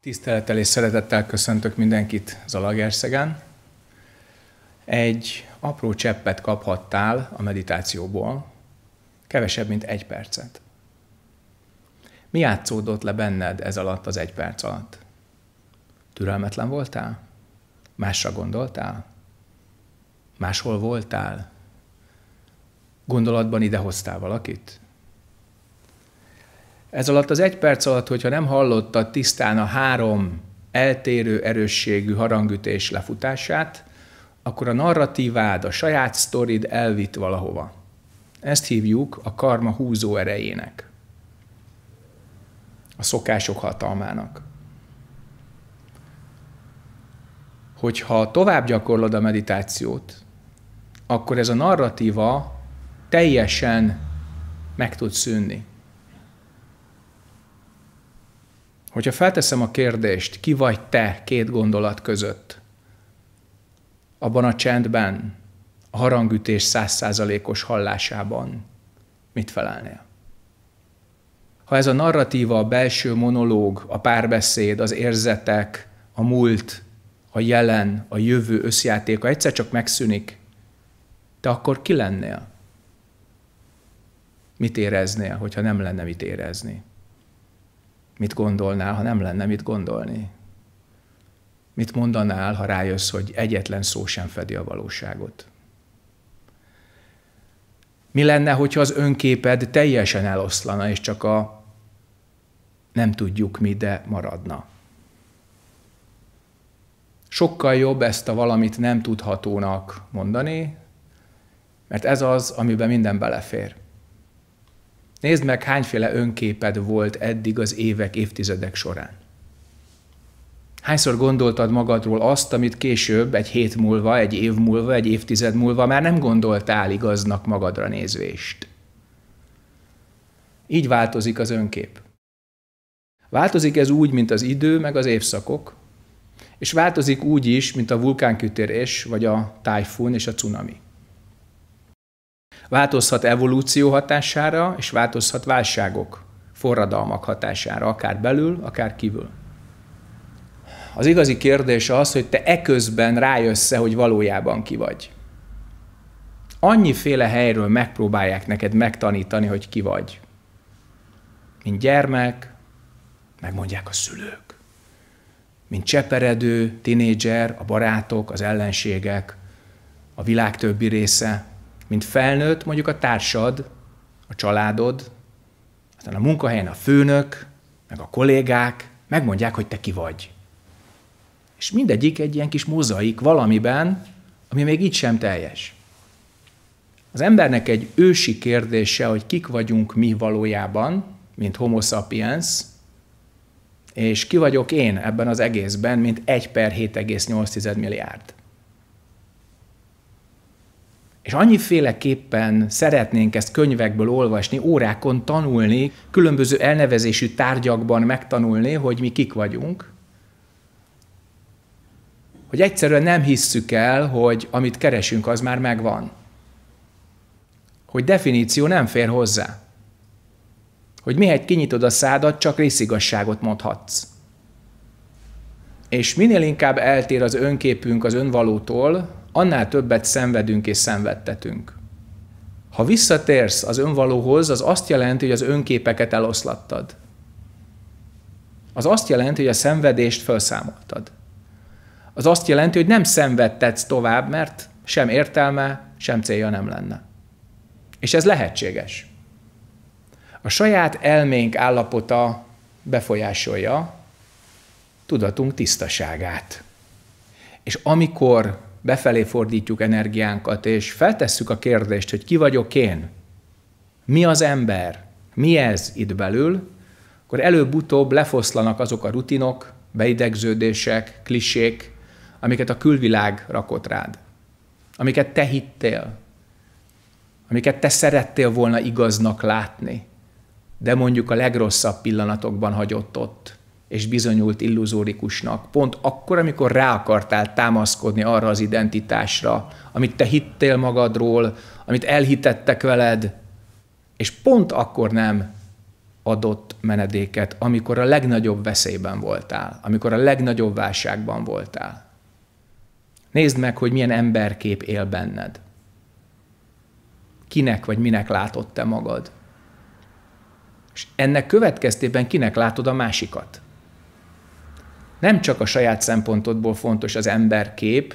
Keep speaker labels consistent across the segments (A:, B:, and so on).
A: Tisztelettel és szeretettel köszöntök mindenkit Zalagerszegen. Egy apró cseppet kaphattál a meditációból, kevesebb, mint egy percet. Mi játszódott le benned ez alatt az egy perc alatt? Türelmetlen voltál? Másra gondoltál? Máshol voltál? Gondolatban idehoztál valakit? Ez alatt az egy perc alatt, hogyha nem hallottad tisztán a három eltérő erősségű harangütés lefutását, akkor a narratívád, a saját sztorid elvitt valahova. Ezt hívjuk a karma húzó erejének, a szokások hatalmának. Hogyha tovább gyakorlod a meditációt, akkor ez a narratíva teljesen meg tud szűnni. Hogyha felteszem a kérdést, ki vagy te két gondolat között, abban a csendben, a harangütés százszázalékos hallásában, mit felelnél? Ha ez a narratíva, a belső monológ, a párbeszéd, az érzetek, a múlt, a jelen, a jövő összjátéka egyszer csak megszűnik, te akkor ki lennél? Mit éreznél, hogyha nem lenne mit érezni? Mit gondolnál, ha nem lenne mit gondolni? Mit mondanál, ha rájössz, hogy egyetlen szó sem fedi a valóságot? Mi lenne, hogyha az önképed teljesen eloszlana, és csak a nem tudjuk mi, de maradna? Sokkal jobb ezt a valamit nem tudhatónak mondani, mert ez az, amiben minden belefér. Nézd meg, hányféle önképed volt eddig az évek, évtizedek során. Hányszor gondoltad magadról azt, amit később, egy hét múlva, egy év múlva, egy évtized múlva már nem gondoltál igaznak magadra nézvést? Így változik az önkép. Változik ez úgy, mint az idő, meg az évszakok, és változik úgy is, mint a vulkánkütérés, vagy a tájfun és a cunami. Változhat evolúció hatására, és változhat válságok, forradalmak hatására, akár belül, akár kívül. Az igazi kérdés az, hogy te eközben rájössz hogy valójában ki vagy. Annyiféle helyről megpróbálják neked megtanítani, hogy ki vagy. Mint gyermek, megmondják a szülők. Mint cseperedő, tinédzser, a barátok, az ellenségek, a világ többi része – mint felnőtt mondjuk a társad, a családod, aztán a munkahelyen a főnök, meg a kollégák megmondják, hogy te ki vagy. És mindegyik egy ilyen kis mozaik valamiben, ami még így sem teljes. Az embernek egy ősi kérdése, hogy kik vagyunk mi valójában, mint homo sapiens, és ki vagyok én ebben az egészben, mint 1 per 7,8 milliárd. És annyiféleképpen szeretnénk ezt könyvekből olvasni, órákon tanulni, különböző elnevezésű tárgyakban megtanulni, hogy mi kik vagyunk, hogy egyszerűen nem hisszük el, hogy amit keresünk, az már megvan. Hogy definíció nem fér hozzá. Hogy mihet kinyitod a szádat, csak részigasságot mondhatsz és minél inkább eltér az önképünk az önvalótól, annál többet szenvedünk és szenvedtetünk. Ha visszatérsz az önvalóhoz, az azt jelenti, hogy az önképeket eloszlattad. Az azt jelenti, hogy a szenvedést felszámoltad. Az azt jelenti, hogy nem szenvedtetsz tovább, mert sem értelme, sem célja nem lenne. És ez lehetséges. A saját elménk állapota befolyásolja, tudatunk tisztaságát. És amikor befelé fordítjuk energiánkat, és feltesszük a kérdést, hogy ki vagyok én, mi az ember, mi ez itt belül, akkor előbb-utóbb lefoszlanak azok a rutinok, beidegződések, klisék, amiket a külvilág rakott rád, amiket te hittél, amiket te szerettél volna igaznak látni, de mondjuk a legrosszabb pillanatokban hagyott ott és bizonyult illuzórikusnak. Pont akkor, amikor rá akartál támaszkodni arra az identitásra, amit te hittél magadról, amit elhitettek veled, és pont akkor nem adott menedéket, amikor a legnagyobb veszélyben voltál, amikor a legnagyobb válságban voltál. Nézd meg, hogy milyen emberkép él benned. Kinek vagy minek látott te magad? És ennek következtében kinek látod a másikat? nem csak a saját szempontodból fontos az emberkép,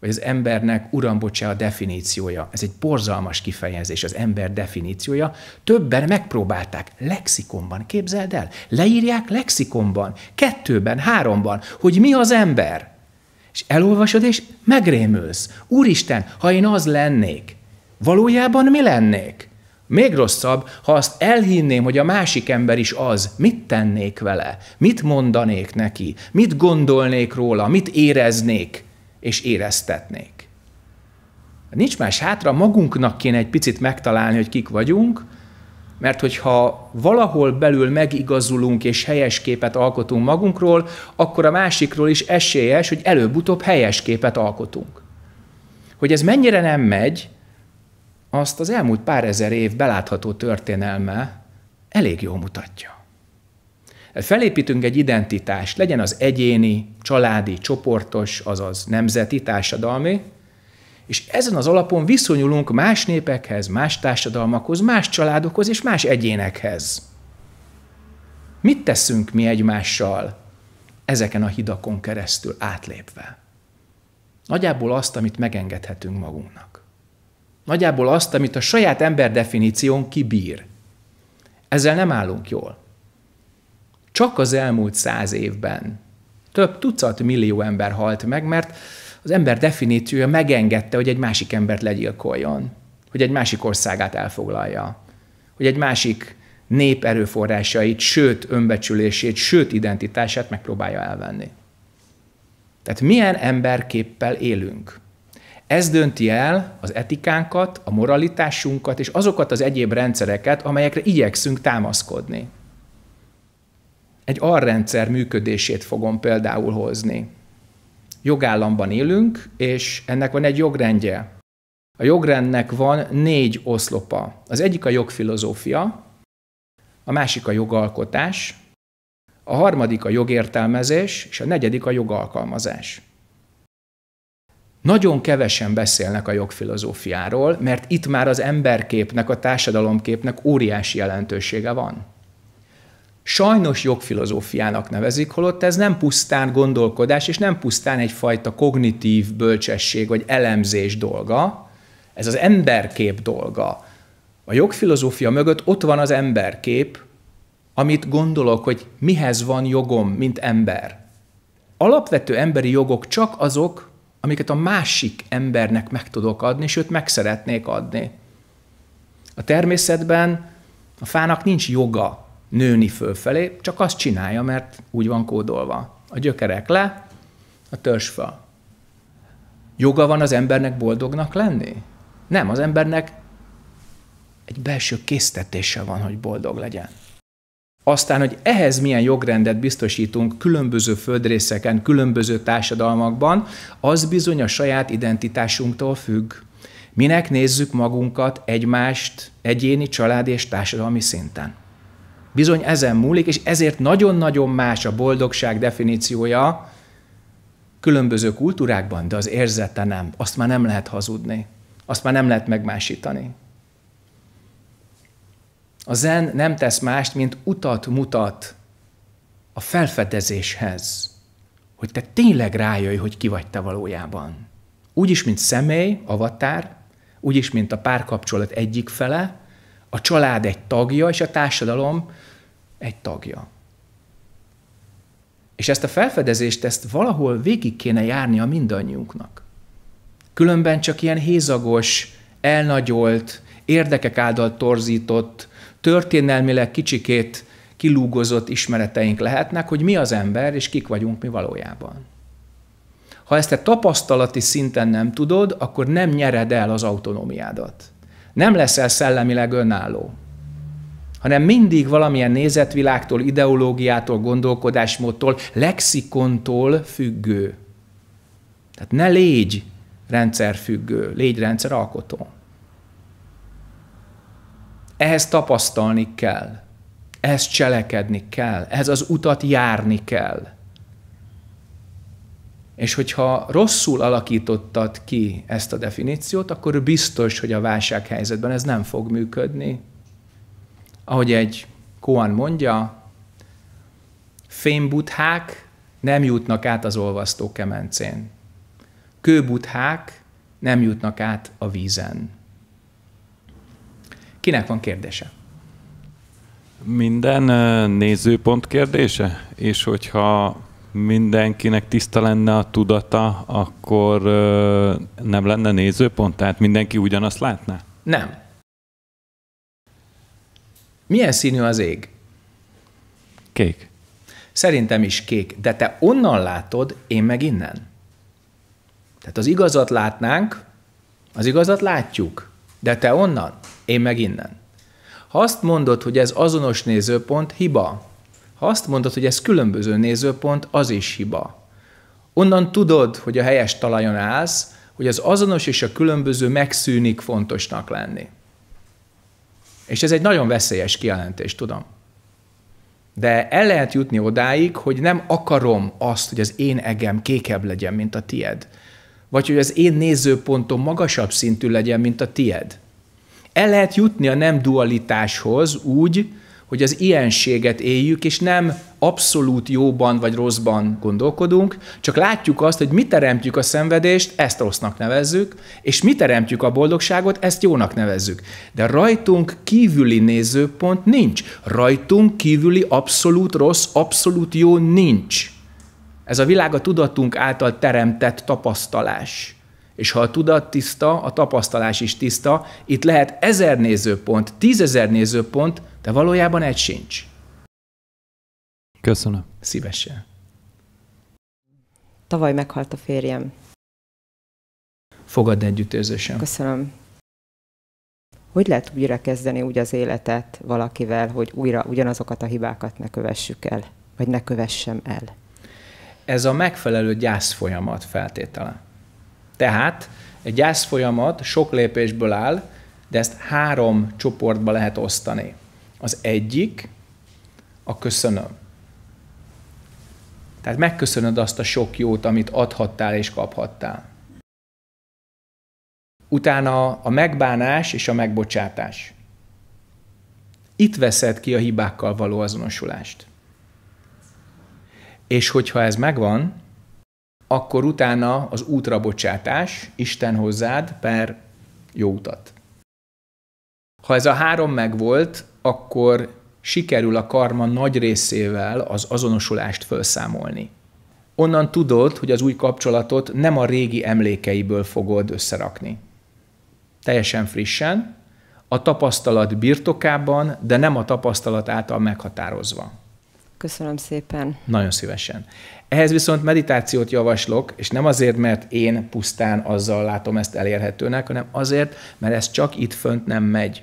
A: vagy az embernek, uram, a definíciója. Ez egy borzalmas kifejezés, az ember definíciója. Többen megpróbálták lexikonban, képzeld el, leírják lexikonban, kettőben, háromban, hogy mi az ember. És elolvasod, és megrémülsz. Úristen, ha én az lennék, valójában mi lennék? Még rosszabb, ha azt elhinném, hogy a másik ember is az, mit tennék vele, mit mondanék neki, mit gondolnék róla, mit éreznék és éreztetnék. Nincs más hátra, magunknak kéne egy picit megtalálni, hogy kik vagyunk, mert hogyha valahol belül megigazulunk és helyes képet alkotunk magunkról, akkor a másikról is esélyes, hogy előbb-utóbb helyes képet alkotunk. Hogy ez mennyire nem megy, azt az elmúlt pár ezer év belátható történelme elég jól mutatja. Felépítünk egy identitást, legyen az egyéni, családi, csoportos, azaz nemzeti, társadalmi, és ezen az alapon viszonyulunk más népekhez, más társadalmakhoz, más családokhoz és más egyénekhez. Mit teszünk mi egymással ezeken a hidakon keresztül átlépve? Nagyjából azt, amit megengedhetünk magunknak. Nagyjából azt, amit a saját ember definíción kibír. Ezzel nem állunk jól. Csak az elmúlt száz évben több tucat millió ember halt meg, mert az ember definíciója megengedte, hogy egy másik embert legyilkoljon, hogy egy másik országát elfoglalja, hogy egy másik nép erőforrásait, sőt önbecsülését, sőt identitását megpróbálja elvenni. Tehát milyen emberképpel élünk? Ez dönti el az etikánkat, a moralitásunkat és azokat az egyéb rendszereket, amelyekre igyekszünk támaszkodni. Egy arrendszer működését fogom például hozni. Jogállamban élünk, és ennek van egy jogrendje. A jogrendnek van négy oszlopa. Az egyik a jogfilozófia, a másik a jogalkotás, a harmadik a jogértelmezés, és a negyedik a jogalkalmazás. Nagyon kevesen beszélnek a jogfilozófiáról, mert itt már az emberképnek, a társadalomképnek óriási jelentősége van. Sajnos jogfilozófiának nevezik, holott ez nem pusztán gondolkodás, és nem pusztán egyfajta kognitív bölcsesség vagy elemzés dolga, ez az emberkép dolga. A jogfilozófia mögött ott van az emberkép, amit gondolok, hogy mihez van jogom, mint ember. Alapvető emberi jogok csak azok, amiket a másik embernek meg tudok adni, sőt meg szeretnék adni. A természetben a fának nincs joga nőni fölfelé, csak azt csinálja, mert úgy van kódolva. A gyökerek le, a törzsfa. Joga van az embernek boldognak lenni? Nem, az embernek egy belső késztetése van, hogy boldog legyen. Aztán, hogy ehhez milyen jogrendet biztosítunk különböző földrészeken, különböző társadalmakban, az bizony a saját identitásunktól függ. Minek nézzük magunkat, egymást egyéni, családi és társadalmi szinten. Bizony ezen múlik, és ezért nagyon-nagyon más a boldogság definíciója különböző kultúrákban, de az érzete nem. Azt már nem lehet hazudni. Azt már nem lehet megmásítani. A zen nem tesz mást, mint utat mutat a felfedezéshez, hogy te tényleg rájöjj, hogy ki vagy te valójában. Úgy is, mint személy, avatár, úgy is, mint a párkapcsolat egyik fele, a család egy tagja, és a társadalom egy tagja. És ezt a felfedezést, ezt valahol végig kéne járni a mindannyiunknak. Különben csak ilyen hézagos, elnagyolt, érdekek által torzított, történelmileg kicsikét kilúgozott ismereteink lehetnek, hogy mi az ember, és kik vagyunk mi valójában. Ha ezt a tapasztalati szinten nem tudod, akkor nem nyered el az autonómiádat. Nem leszel szellemileg önálló, hanem mindig valamilyen nézetvilágtól, ideológiától, gondolkodásmódtól, lexikontól függő. Tehát ne légy rendszerfüggő, légy rendszeralkotó. Ehhez tapasztalni kell, ehhez cselekedni kell, ehhez az utat járni kell. És hogyha rosszul alakítottad ki ezt a definíciót, akkor biztos, hogy a válsághelyzetben ez nem fog működni. Ahogy egy Koan mondja, fénybuthák nem jutnak át az olvasztó kemencén. Kőbuthák nem jutnak át a vízen. Kinek van kérdése?
B: Minden nézőpont kérdése, és hogyha mindenkinek tiszta lenne a tudata, akkor nem lenne nézőpont? Tehát mindenki ugyanazt látná?
A: Nem. Milyen színű az ég? Kék. Szerintem is kék, de te onnan látod, én meg innen. Tehát az igazat látnánk, az igazat látjuk, de te onnan én meg innen. Ha azt mondod, hogy ez azonos nézőpont, hiba. Ha azt mondod, hogy ez különböző nézőpont, az is hiba. Onnan tudod, hogy a helyes talajon állsz, hogy az azonos és a különböző megszűnik fontosnak lenni. És ez egy nagyon veszélyes kijelentés, tudom. De el lehet jutni odáig, hogy nem akarom azt, hogy az én egem kékebb legyen, mint a tied. Vagy hogy az én nézőpontom magasabb szintű legyen, mint a tied. El lehet jutni a nem dualitáshoz úgy, hogy az ilyenséget éljük, és nem abszolút jóban vagy rosszban gondolkodunk, csak látjuk azt, hogy mi teremtjük a szenvedést, ezt rossznak nevezzük, és mi teremtjük a boldogságot, ezt jónak nevezzük. De rajtunk kívüli nézőpont nincs. Rajtunk kívüli abszolút rossz, abszolút jó nincs. Ez a világ a tudatunk által teremtett tapasztalás. És ha a tudat tiszta, a tapasztalás is tiszta, itt lehet ezer nézőpont, tízezer nézőpont, de valójában egy sincs. Köszönöm. Szívesen. Tavaly meghalt
C: a férjem.
A: Fogad együtt őzösen.
C: Köszönöm. Hogy lehet újra kezdeni úgy az életet valakivel, hogy újra ugyanazokat a hibákat ne kövessük el, vagy ne kövessem el?
A: Ez a megfelelő gyász folyamat feltétele. Tehát egy gyász folyamat sok lépésből áll, de ezt három csoportba lehet osztani. Az egyik a köszönöm. Tehát megköszönöd azt a sok jót, amit adhattál és kaphattál. Utána a megbánás és a megbocsátás. Itt veszed ki a hibákkal való azonosulást. És hogyha ez megvan, akkor utána az útra bocsátás, Isten hozzád per jó utat. Ha ez a három megvolt, akkor sikerül a karma nagy részével az azonosulást felszámolni. Onnan tudod, hogy az új kapcsolatot nem a régi emlékeiből fogod összerakni. Teljesen frissen, a tapasztalat birtokában, de nem a tapasztalat által meghatározva.
C: Köszönöm szépen.
A: Nagyon szívesen. Ehhez viszont meditációt javaslok, és nem azért, mert én pusztán azzal látom ezt elérhetőnek, hanem azért, mert ez csak itt fönt nem megy.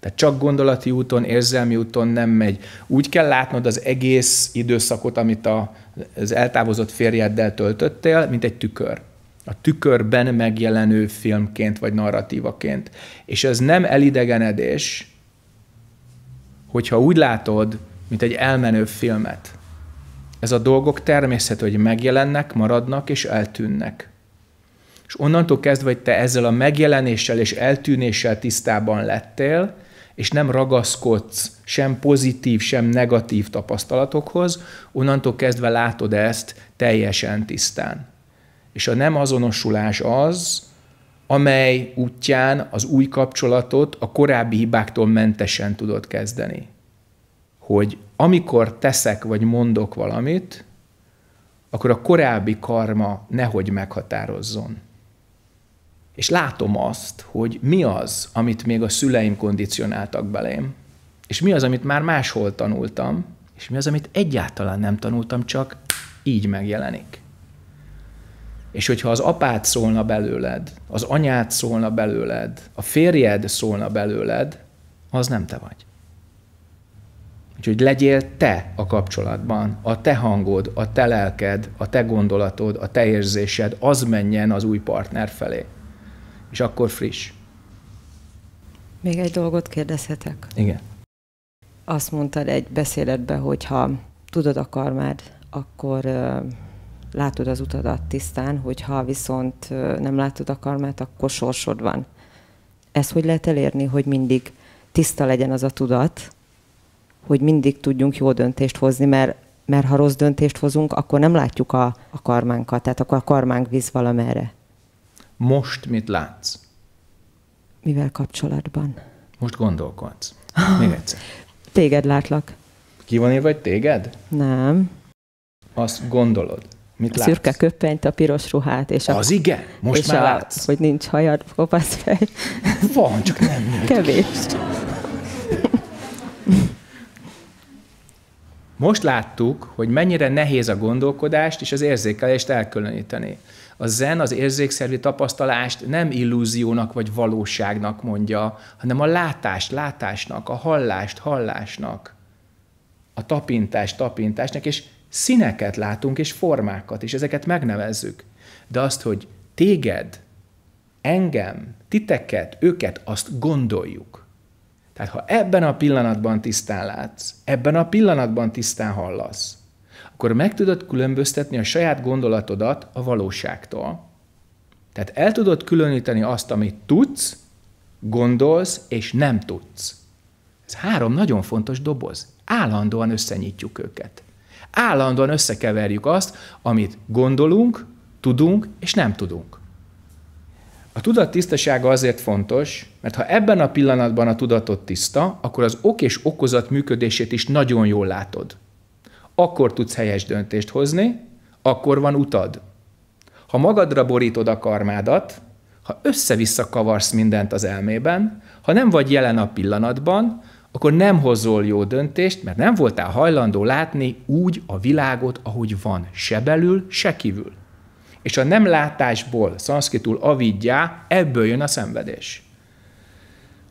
A: Tehát csak gondolati úton, érzelmi úton nem megy. Úgy kell látnod az egész időszakot, amit a, az eltávozott férjeddel töltöttél, mint egy tükör. A tükörben megjelenő filmként vagy narratívaként. És ez nem elidegenedés, hogyha úgy látod, mint egy elmenő filmet ez a dolgok természet, hogy megjelennek, maradnak és eltűnnek. És onnantól kezdve, hogy te ezzel a megjelenéssel és eltűnéssel tisztában lettél, és nem ragaszkodsz sem pozitív, sem negatív tapasztalatokhoz, onnantól kezdve látod ezt teljesen tisztán. És a nem azonosulás az, amely útján az új kapcsolatot a korábbi hibáktól mentesen tudod kezdeni. Hogy amikor teszek vagy mondok valamit, akkor a korábbi karma nehogy meghatározzon. És látom azt, hogy mi az, amit még a szüleim kondicionáltak belém, és mi az, amit már máshol tanultam, és mi az, amit egyáltalán nem tanultam, csak így megjelenik. És hogyha az apád szólna belőled, az anyád szólna belőled, a férjed szólna belőled, az nem te vagy. Úgyhogy legyél te a kapcsolatban, a te hangod, a te lelked, a te gondolatod, a te érzésed, az menjen az új partner felé. És akkor friss.
C: Még egy dolgot kérdezhetek. Igen. Azt mondtad egy beszéletben, hogy ha tudod a karmád, akkor ö, látod az utadat tisztán, hogy ha viszont ö, nem látod a karmát, akkor sorsod van. Ezt hogy lehet elérni, hogy mindig tiszta legyen az a tudat, hogy mindig tudjunk jó döntést hozni, mert mert ha rossz döntést hozunk, akkor nem látjuk a, a karmánkat, tehát akkor a karmánk visz valamerre.
A: Most mit látsz?
C: Mivel kapcsolatban?
A: Most gondolkodsz. Még egyszer.
C: Téged látlak.
A: Ki van írva, vagy téged? Nem. Azt gondolod. Mit a látsz? szürke
C: köppenyt, a piros ruhát. És a, igen? Most és már a, látsz? Hogy nincs hajad, kopasz fej. Van, csak nem. Kevés.
A: Most láttuk, hogy mennyire nehéz a gondolkodást és az érzékelést elkülöníteni. A zen az érzékszervi tapasztalást nem illúziónak vagy valóságnak mondja, hanem a látást látásnak, a hallást hallásnak, a tapintást tapintásnak, és színeket látunk, és formákat, és ezeket megnevezzük. De azt, hogy téged, engem, titeket, őket, azt gondoljuk. Tehát ha ebben a pillanatban tisztán látsz, ebben a pillanatban tisztán hallasz, akkor meg tudod különböztetni a saját gondolatodat a valóságtól. Tehát el tudod különíteni azt, amit tudsz, gondolsz és nem tudsz. Ez három nagyon fontos doboz. Állandóan összenyitjuk őket. Állandóan összekeverjük azt, amit gondolunk, tudunk és nem tudunk. A tudat tisztasága azért fontos, mert ha ebben a pillanatban a tudatod tiszta, akkor az ok és okozat működését is nagyon jól látod. Akkor tudsz helyes döntést hozni, akkor van utad. Ha magadra borítod a karmádat, ha össze-vissza kavarsz mindent az elmében, ha nem vagy jelen a pillanatban, akkor nem hozol jó döntést, mert nem voltál hajlandó látni úgy a világot, ahogy van, se belül, se kívül. És a nem látásból, szanszkitul avidjá, ebből jön a szenvedés.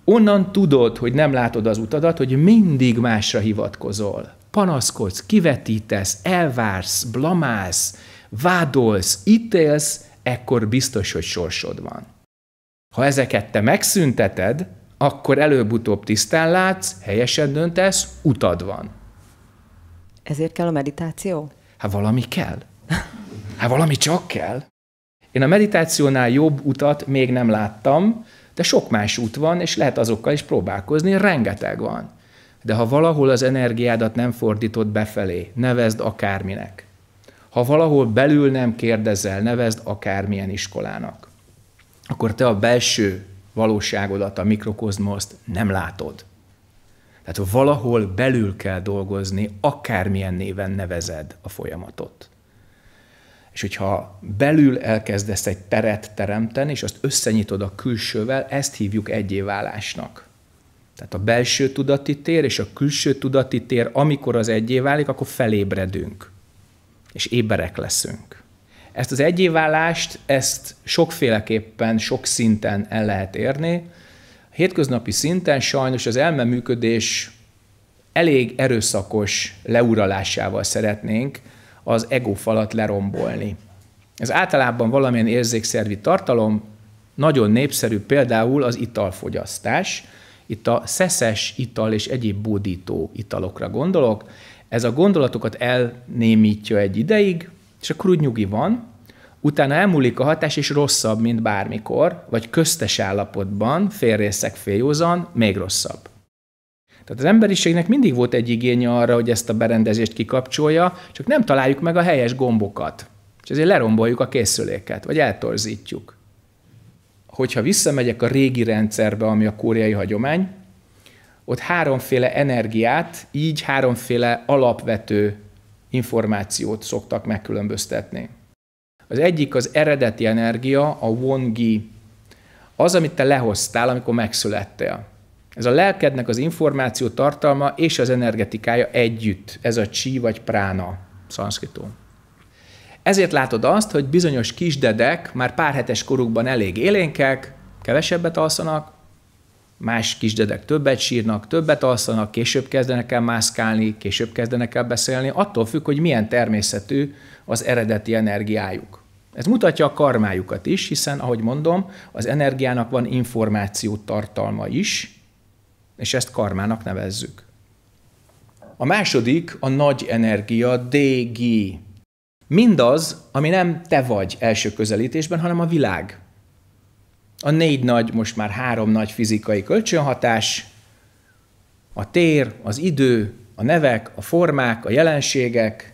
A: Onnan tudod, hogy nem látod az utadat, hogy mindig másra hivatkozol. Panaszkodsz, kivetítesz, elvársz, blamálsz, vádolsz, ítélsz, ekkor biztos, hogy sorsod van. Ha ezeket te megszünteted, akkor előbb-utóbb tisztán látsz, helyesen döntesz, utad van.
C: Ezért kell a meditáció?
A: Hát valami kell. Hát valami csak kell. Én a meditációnál jobb utat még nem láttam, de sok más út van, és lehet azokkal is próbálkozni, rengeteg van. De ha valahol az energiádat nem fordítod befelé, nevezd akárminek. Ha valahol belül nem kérdezel, nevezd akármilyen iskolának. Akkor te a belső valóságodat, a mikrokozmoszt nem látod. Tehát valahol belül kell dolgozni, akármilyen néven nevezed a folyamatot. És hogyha belül elkezdesz egy teret teremteni, és azt összenyitod a külsővel, ezt hívjuk egyéválásnak. Tehát a belső tudati tér és a külső tudati tér, amikor az egyé válik, akkor felébredünk, és éberek leszünk. Ezt az egyéválást, ezt sokféleképpen, sok szinten el lehet érni. A hétköznapi szinten sajnos az működés elég erőszakos leuralásával szeretnénk az ego falat lerombolni. Ez általában valamilyen érzékszervi tartalom, nagyon népszerű például az italfogyasztás. Itt a szeszes ital és egyéb bódító italokra gondolok. Ez a gondolatokat elnémítja egy ideig, és akkor úgy nyugi van, utána elmúlik a hatás, és rosszabb, mint bármikor, vagy köztes állapotban, félrészek, féljózan, még rosszabb. Tehát az emberiségnek mindig volt egy igénye arra, hogy ezt a berendezést kikapcsolja, csak nem találjuk meg a helyes gombokat. És ezért leromboljuk a készüléket, vagy eltorzítjuk. Hogyha visszamegyek a régi rendszerbe, ami a koreai hagyomány, ott háromféle energiát, így háromféle alapvető információt szoktak megkülönböztetni. Az egyik az eredeti energia, a wongi. Az, amit te lehoztál, amikor megszülettél. Ez a lelkednek az információ tartalma és az energetikája együtt, ez a csí vagy prána szanszkriton. Ezért látod azt, hogy bizonyos kisdedek már pár hetes korukban elég élénkek, kevesebbet alszanak, más kisdedek többet sírnak, többet alszanak, később kezdenek el mászkálni, később kezdenek el beszélni, attól függ, hogy milyen természetű az eredeti energiájuk. Ez mutatja a karmájukat is, hiszen, ahogy mondom, az energiának van információ tartalma is, és ezt karmának nevezzük. A második a nagy energia, DG. Mindaz, ami nem te vagy első közelítésben, hanem a világ. A négy nagy, most már három nagy fizikai kölcsönhatás, a tér, az idő, a nevek, a formák, a jelenségek,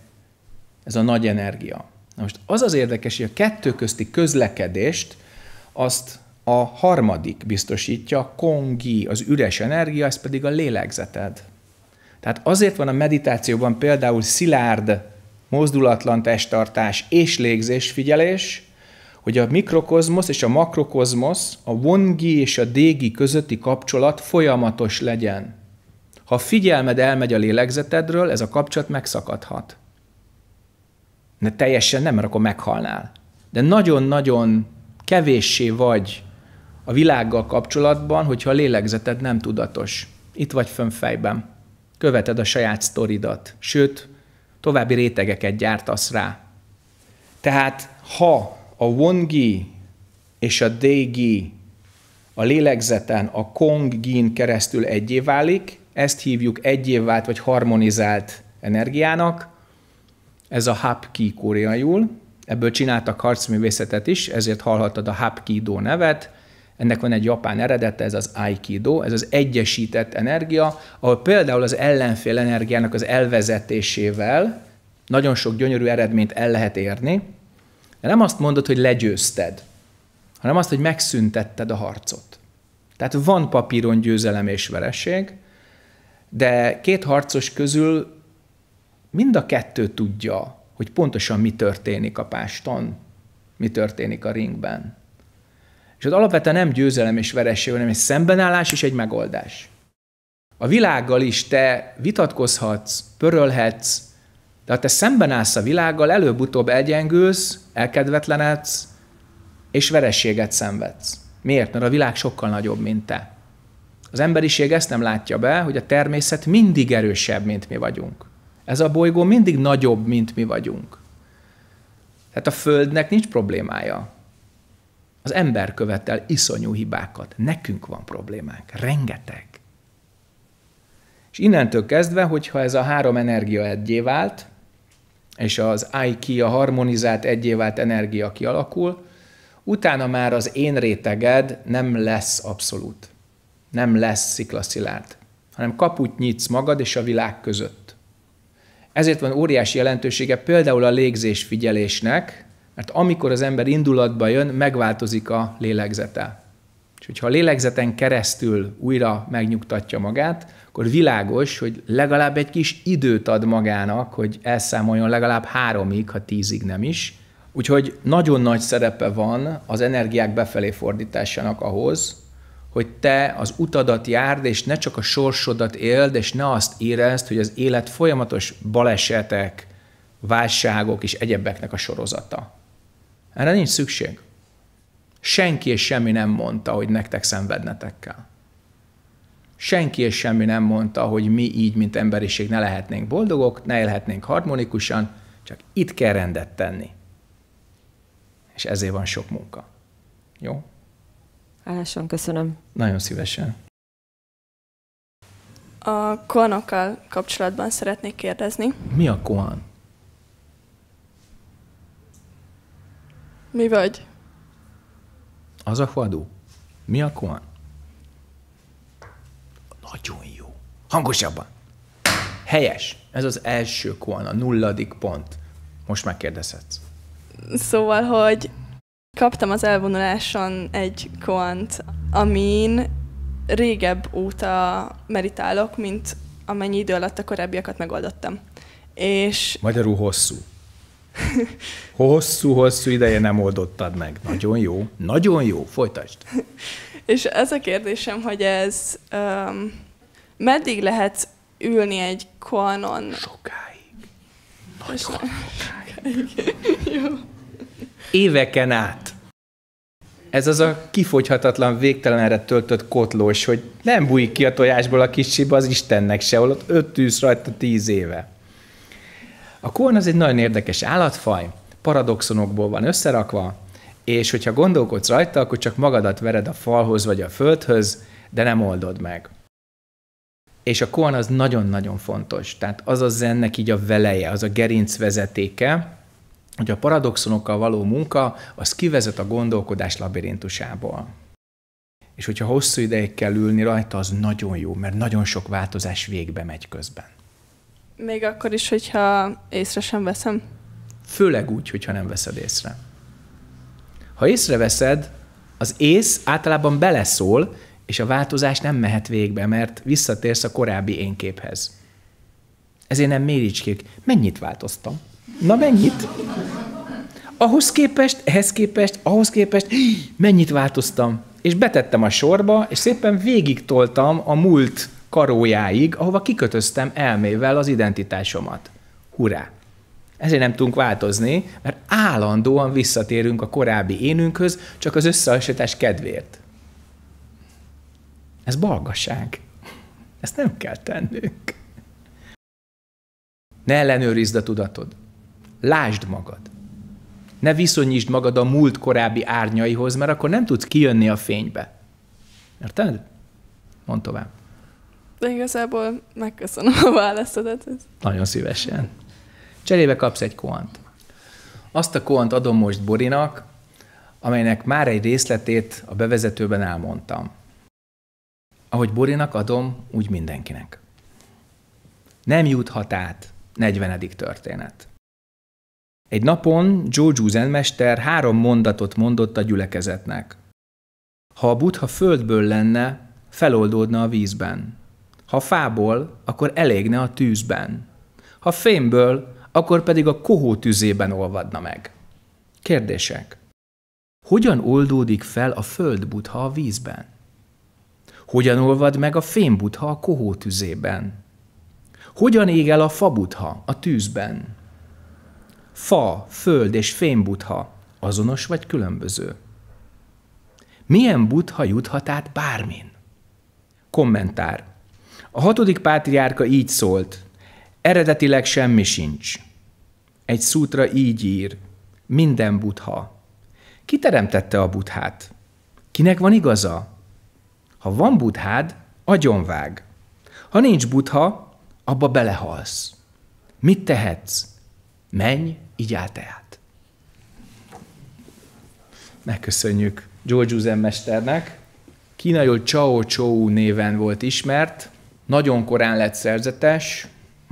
A: ez a nagy energia. Na most az az érdekes, hogy a kettő közti közlekedést azt a harmadik biztosítja, a kongi, az üres energia, ez pedig a lélegzeted. Tehát azért van a meditációban például szilárd, mozdulatlan testtartás és légzésfigyelés, figyelés, hogy a mikrokozmosz és a makrokozmosz, a vongi és a dégi közötti kapcsolat folyamatos legyen. Ha figyelmed elmegy a lélegzetedről, ez a kapcsolat megszakadhat. Ne teljesen nem, mert akkor meghalnál. De nagyon-nagyon kevéssé vagy a világgal kapcsolatban, hogyha a lélegzeted nem tudatos. Itt vagy fönn fejben. Követed a saját sztoridat. Sőt, további rétegeket gyártasz rá. Tehát ha a wongi és a dégi a lélegzeten a Kong-gin keresztül egyé válik, ezt hívjuk vált vagy harmonizált energiának, ez a hapki koreaiul, ebből csináltak harcművészetet is, ezért hallhattad a hapki nevet, ennek van egy japán eredete, ez az Aikido, ez az egyesített energia, ahol például az ellenfél energiának az elvezetésével nagyon sok gyönyörű eredményt el lehet érni, de nem azt mondod, hogy legyőzted, hanem azt, hogy megszüntetted a harcot. Tehát van papíron győzelem és vereség, de két harcos közül mind a kettő tudja, hogy pontosan mi történik a páston, mi történik a ringben. És az alapvetően nem győzelem és veresség, hanem egy szembenállás és egy megoldás. A világgal is te vitatkozhatsz, pörölhetsz, de ha te állsz a világgal, előbb-utóbb elgyengülsz, elkedvetlenedsz, és verességet szenvedsz. Miért? Mert a világ sokkal nagyobb, mint te. Az emberiség ezt nem látja be, hogy a természet mindig erősebb, mint mi vagyunk. Ez a bolygó mindig nagyobb, mint mi vagyunk. Tehát a Földnek nincs problémája. Az ember követel iszonyú hibákat. Nekünk van problémánk. Rengeteg. És innentől kezdve, hogyha ez a három energia egyé vált, és az IQ, a harmonizált egyé vált energia kialakul, utána már az én réteged nem lesz abszolút. Nem lesz sziklaszilárd, hanem kaput nyitsz magad és a világ között. Ezért van óriási jelentősége például a légzés figyelésnek, mert amikor az ember indulatba jön, megváltozik a lélegzete. És hogyha a lélegzeten keresztül újra megnyugtatja magát, akkor világos, hogy legalább egy kis időt ad magának, hogy elszámoljon legalább háromig, ha tízig nem is. Úgyhogy nagyon nagy szerepe van az energiák befelé fordításának ahhoz, hogy te az utadat járd, és ne csak a sorsodat éld, és ne azt érezd, hogy az élet folyamatos balesetek, válságok és egyebeknek a sorozata. Erre nincs szükség. Senki és semmi nem mondta, hogy nektek szenvednetek kell. Senki és semmi nem mondta, hogy mi így, mint emberiség ne lehetnénk boldogok, ne élhetnénk harmonikusan, csak itt kell rendet tenni. És ezért van sok munka. Jó?
C: Álláson köszönöm.
A: Nagyon szívesen.
D: A koanokkal kapcsolatban szeretnék kérdezni.
A: Mi a koan? Mi vagy? Az a fadó. Mi a koan? Nagyon jó. Hangosabban. Helyes. Ez az első koan, a nulladik pont. Most megkérdezhetsz.
D: Szóval, hogy kaptam az elvonuláson egy koant, amin régebb óta meritálok, mint amennyi idő alatt a korábbiakat megoldottam. És...
A: Magyarul hosszú. Hosszú-hosszú ideje nem oldottad meg. Nagyon jó, nagyon jó, folytasd.
D: És az a kérdésem, hogy ez um, meddig lehet ülni egy koanon? Sokáig.
B: Nagyon sokáig. sokáig. jó.
A: Éveken át. Ez az a kifogyhatatlan, végtelenre töltött kotlós, hogy nem bújik ki a tojásból a kis csiba az Istennek se, holott öt tűz rajta tíz éve. A korn az egy nagyon érdekes állatfaj, paradoxonokból van összerakva, és hogyha gondolkodsz rajta, akkor csak magadat vered a falhoz vagy a földhöz, de nem oldod meg. És a korn az nagyon-nagyon fontos. Tehát az a zennek így a veleje, az a gerinc vezetéke, hogy a paradoxonokkal való munka, az kivezet a gondolkodás labirintusából. És hogyha hosszú ideig kell ülni rajta, az nagyon jó, mert nagyon sok változás végbe megy közben.
D: Még akkor is, hogyha észre sem veszem?
A: Főleg úgy, hogyha nem veszed észre. Ha észreveszed, az ész általában beleszól, és a változás nem mehet végbe, mert visszatérsz a korábbi én képhez. Ezért nem méricskék. Mennyit változtam? Na mennyit? Ahhoz képest, ehhez képest, ahhoz képest, mennyit változtam? És betettem a sorba, és szépen végigtoltam a múlt karójáig, ahova kikötöztem elmével az identitásomat. Hurrá! Ezért nem tudunk változni, mert állandóan visszatérünk a korábbi énünkhöz, csak az összehasonlítás kedvéért. Ez balgasság. Ezt nem kell tennünk. Ne ellenőrizd a tudatod. Lásd magad. Ne viszonyítsd magad a múlt korábbi árnyaihoz, mert akkor nem tudsz kijönni a fénybe. Érted? Mondd tovább.
D: De igazából megköszönöm a választodat.
A: Nagyon szívesen. Cserébe kapsz egy koant. Azt a koant adom most Borinak, amelynek már egy részletét a bevezetőben elmondtam. Ahogy Borinak adom, úgy mindenkinek. Nem juthat át 40. történet. Egy napon Joju zenmester három mondatot mondott a gyülekezetnek. Ha a butha földből lenne, feloldódna a vízben. Ha fából, akkor elégne a tűzben. Ha fémből, akkor pedig a kohó tűzében olvadna meg. Kérdések. Hogyan oldódik fel a butha a vízben? Hogyan olvad meg a butha a kohó tüzében? Hogyan ég el a butha a tűzben? Fa, föld és butha azonos vagy különböző? Milyen butha juthat át bármin? Kommentár. A hatodik pátriárka így szólt, eredetileg semmi sincs. Egy szútra így ír, minden butha. Ki teremtette a buthát? Kinek van igaza? Ha van buthád, agyonvág. Ha nincs butha, abba belehalsz. Mit tehetsz? Menj, igyál át. Megköszönjük George Uzen mesternek. Kínaiul Chao Chou néven volt ismert, nagyon korán lett szerzetes,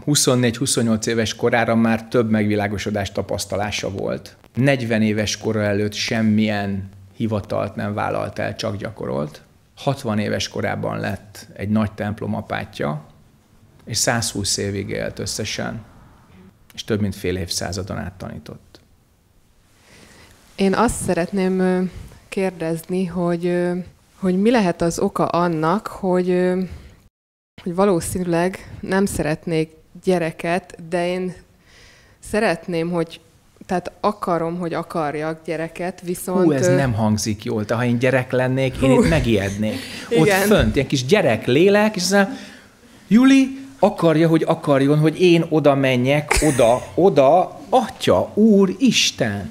A: 24-28 éves korára már több megvilágosodás tapasztalása volt. 40 éves kora előtt semmilyen hivatalt nem vállalt el, csak gyakorolt. 60 éves korában lett egy nagy templom apátja, és 120 évig élt összesen, és több mint fél évszázadon át tanított.
E: Én azt szeretném kérdezni, hogy, hogy mi lehet az oka annak, hogy hogy valószínűleg nem szeretnék gyereket, de én szeretném, hogy tehát akarom, hogy akarjak gyereket, viszont... Hú, ez nem
A: hangzik jól. Tehát ha én gyerek lennék, Hú. én itt megijednék. Igen. Ott fönt, ilyen kis gyerek lélek, és aztán Juli akarja, hogy akarjon, hogy én oda menjek, oda, oda, Atya, Úr, Isten.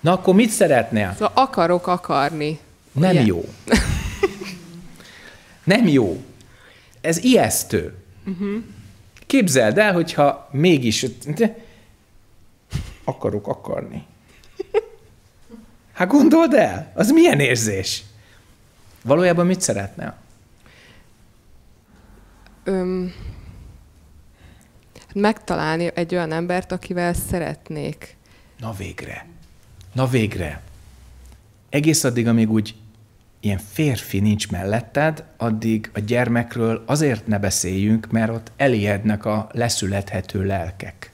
A: Na akkor mit szeretnél? Szóval
E: akarok akarni.
A: Nem Igen. jó. Nem jó ez ijesztő. Uh-huh. Képzeld el, hogyha mégis akarok akarni. Hát gondold el, az milyen érzés? Valójában mit szeretne?
E: Öm, hát megtalálni egy olyan embert, akivel szeretnék.
A: Na végre. Na végre. Egész addig, amíg úgy ilyen férfi nincs melletted, addig a gyermekről azért ne beszéljünk, mert ott elijednek a leszülethető lelkek.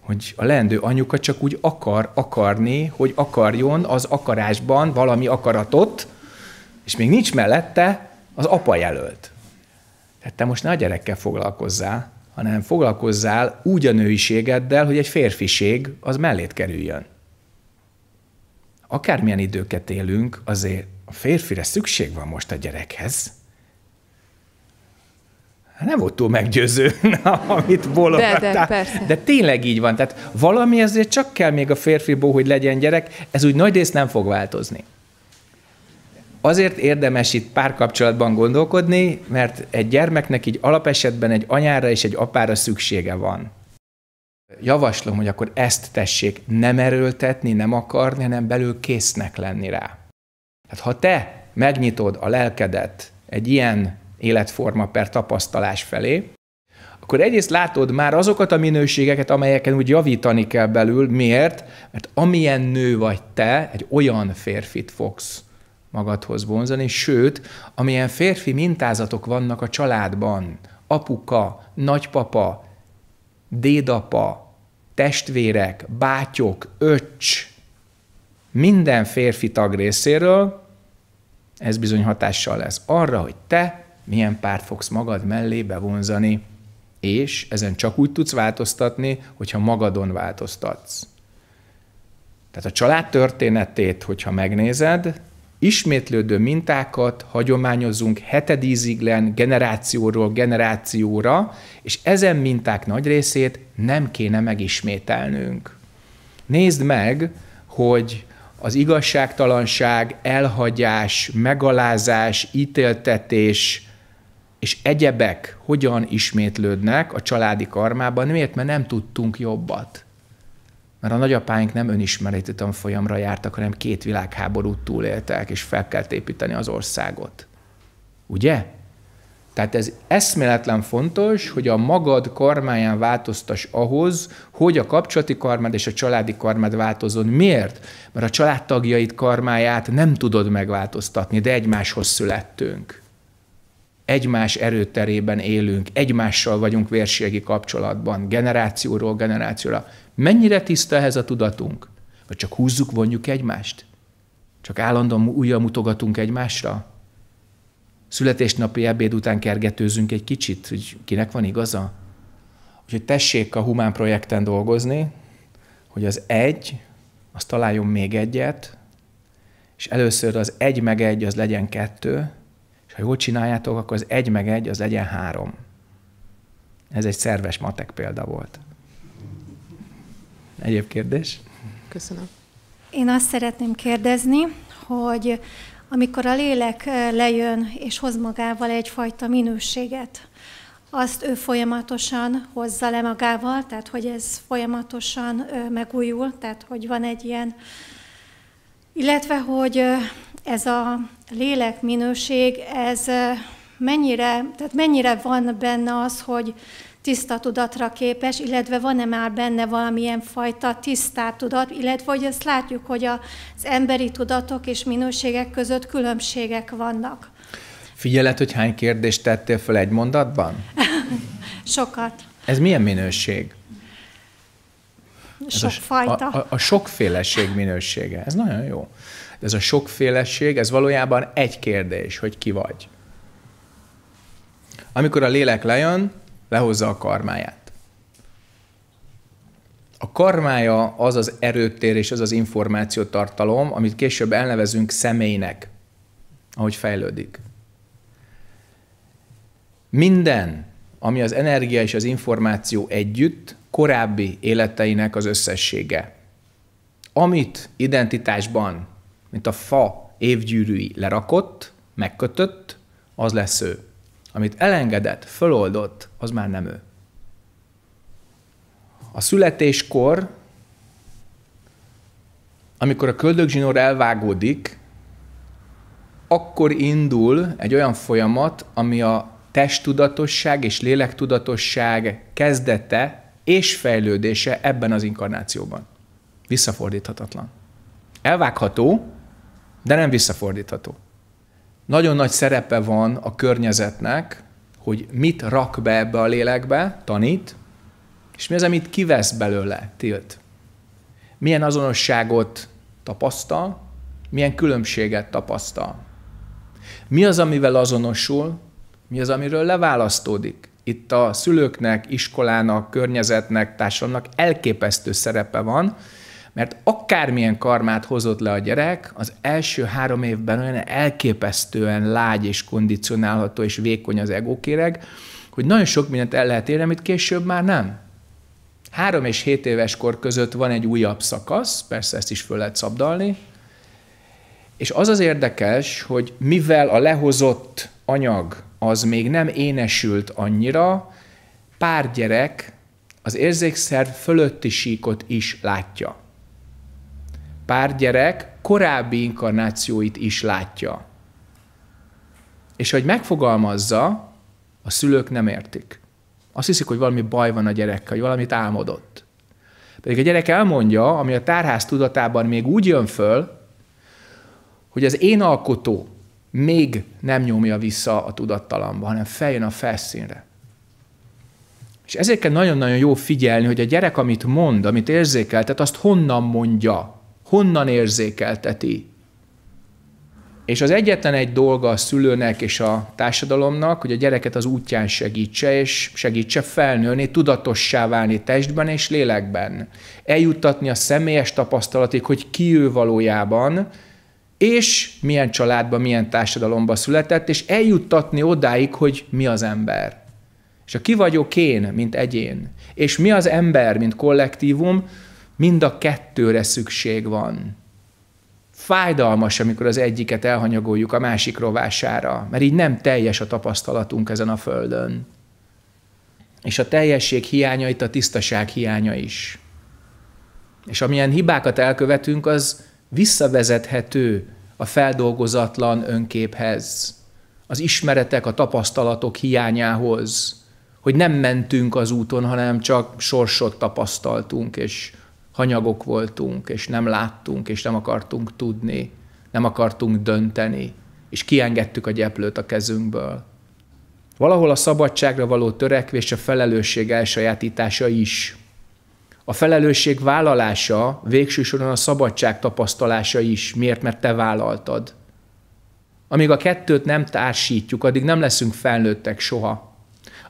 A: Hogy a leendő anyuka csak úgy akar akarni, hogy akarjon az akarásban valami akaratot, és még nincs mellette az apa jelölt. Tehát te most ne a gyerekkel foglalkozzál, hanem foglalkozzál úgy a nőiségeddel, hogy egy férfiség az mellét kerüljön. Akármilyen időket élünk, azért a férfire szükség van most a gyerekhez, hát nem volt túl meggyőző, amit bólogattál. De, de, persze. de tényleg így van. Tehát valami ezért csak kell még a férfiból, hogy legyen gyerek, ez úgy nagy rész nem fog változni. Azért érdemes itt párkapcsolatban gondolkodni, mert egy gyermeknek így alapesetben egy anyára és egy apára szüksége van. Javaslom, hogy akkor ezt tessék nem erőltetni, nem akarni, hanem belül késznek lenni rá. Hát ha te megnyitod a lelkedet egy ilyen életforma per tapasztalás felé, akkor egyrészt látod már azokat a minőségeket, amelyeken úgy javítani kell belül. Miért? Mert amilyen nő vagy te, egy olyan férfit fogsz magadhoz vonzani, sőt, amilyen férfi mintázatok vannak a családban, apuka, nagypapa, dédapa, testvérek, bátyok, öcs, minden férfi tag részéről, ez bizony hatással lesz arra, hogy te milyen párt fogsz magad mellé bevonzani, és ezen csak úgy tudsz változtatni, hogyha magadon változtatsz. Tehát a család történetét, hogyha megnézed, ismétlődő mintákat hagyományozunk hetedíziglen generációról generációra, és ezen minták nagy részét nem kéne megismételnünk. Nézd meg, hogy az igazságtalanság, elhagyás, megalázás, ítéltetés és egyebek hogyan ismétlődnek a családi karmában. Miért? Mert nem tudtunk jobbat. Mert a nagyapáink nem önismereti tanfolyamra jártak, hanem két világháborút túléltek, és fel kell építeni az országot. Ugye? Tehát ez eszméletlen fontos, hogy a magad karmáján változtas ahhoz, hogy a kapcsolati karmád és a családi karmád változon. Miért? Mert a családtagjaid karmáját nem tudod megváltoztatni, de egymáshoz születtünk. Egymás erőterében élünk, egymással vagyunk vérségi kapcsolatban, generációról generációra. Mennyire tiszta ez a tudatunk? Vagy csak húzzuk, vonjuk egymást? Csak állandóan újra mutogatunk egymásra? születésnapi ebéd után kergetőzünk egy kicsit, hogy kinek van igaza. Úgyhogy tessék a Humán projekten dolgozni, hogy az egy, azt találjon még egyet, és először az egy meg egy az legyen kettő, és ha jól csináljátok, akkor az egy meg egy az legyen három. Ez egy szerves matek példa volt. Egyéb kérdés?
F: Köszönöm. Én azt szeretném kérdezni, hogy amikor a lélek lejön és hoz magával egyfajta minőséget, azt ő folyamatosan hozza le magával, tehát hogy ez folyamatosan megújul, tehát hogy van egy ilyen, illetve hogy ez a lélek minőség, ez mennyire, tehát mennyire van benne az, hogy tiszta tudatra képes, illetve van-e már benne valamilyen fajta tisztább tudat, illetve hogy ezt látjuk, hogy az emberi tudatok és minőségek között különbségek vannak.
A: Figyeled, hogy hány kérdést tettél fel egy mondatban?
F: Sokat.
A: Ez milyen minőség?
B: Sokfajta. A, a,
A: a sokféleség minősége. Ez nagyon jó. Ez a sokféleség, ez valójában egy kérdés, hogy ki vagy. Amikor a lélek lejön, lehozza a karmáját. A karmája az az erőtér és az az információtartalom, amit később elnevezünk személynek, ahogy fejlődik. Minden, ami az energia és az információ együtt, korábbi életeinek az összessége. Amit identitásban, mint a fa évgyűrűi lerakott, megkötött, az lesz ő amit elengedett, föloldott, az már nem ő. A születéskor, amikor a köldögzsinór elvágódik, akkor indul egy olyan folyamat, ami a testtudatosság és lélektudatosság kezdete és fejlődése ebben az inkarnációban. Visszafordíthatatlan. Elvágható, de nem visszafordítható nagyon nagy szerepe van a környezetnek, hogy mit rak be ebbe a lélekbe, tanít, és mi az, amit kivesz belőle, tilt. Milyen azonosságot tapasztal, milyen különbséget tapasztal. Mi az, amivel azonosul, mi az, amiről leválasztódik. Itt a szülőknek, iskolának, környezetnek, társadalomnak elképesztő szerepe van, mert akármilyen karmát hozott le a gyerek, az első három évben olyan elképesztően lágy és kondicionálható és vékony az egókéreg, hogy nagyon sok mindent el lehet érni, amit később már nem. Három és hét éves kor között van egy újabb szakasz, persze ezt is föl lehet szabdalni, és az az érdekes, hogy mivel a lehozott anyag az még nem énesült annyira, pár gyerek az érzékszerv fölötti síkot is látja pár gyerek korábbi inkarnációit is látja. És hogy megfogalmazza, a szülők nem értik. Azt hiszik, hogy valami baj van a gyerekkel, hogy valamit álmodott. Pedig a gyerek elmondja, ami a tárház tudatában még úgy jön föl, hogy az én alkotó még nem nyomja vissza a tudattalamba, hanem feljön a felszínre. És ezért kell nagyon-nagyon jó figyelni, hogy a gyerek, amit mond, amit érzékeltet, azt honnan mondja honnan érzékelteti. És az egyetlen egy dolga a szülőnek és a társadalomnak, hogy a gyereket az útján segítse, és segítse felnőni, tudatossá válni testben és lélekben. Eljuttatni a személyes tapasztalatig, hogy ki ő valójában, és milyen családban, milyen társadalomban született, és eljuttatni odáig, hogy mi az ember. És a ki vagyok én, mint egyén, és mi az ember, mint kollektívum, Mind a kettőre szükség van. Fájdalmas, amikor az egyiket elhanyagoljuk a másik rovására, mert így nem teljes a tapasztalatunk ezen a földön. És a teljesség hiánya itt a tisztaság hiánya is. És amilyen hibákat elkövetünk, az visszavezethető a feldolgozatlan önképhez, az ismeretek, a tapasztalatok hiányához, hogy nem mentünk az úton, hanem csak sorsot tapasztaltunk, és hanyagok voltunk, és nem láttunk, és nem akartunk tudni, nem akartunk dönteni, és kiengedtük a gyeplőt a kezünkből. Valahol a szabadságra való törekvés a felelősség elsajátítása is. A felelősség vállalása végső a szabadság tapasztalása is. Miért? Mert te vállaltad. Amíg a kettőt nem társítjuk, addig nem leszünk felnőttek soha.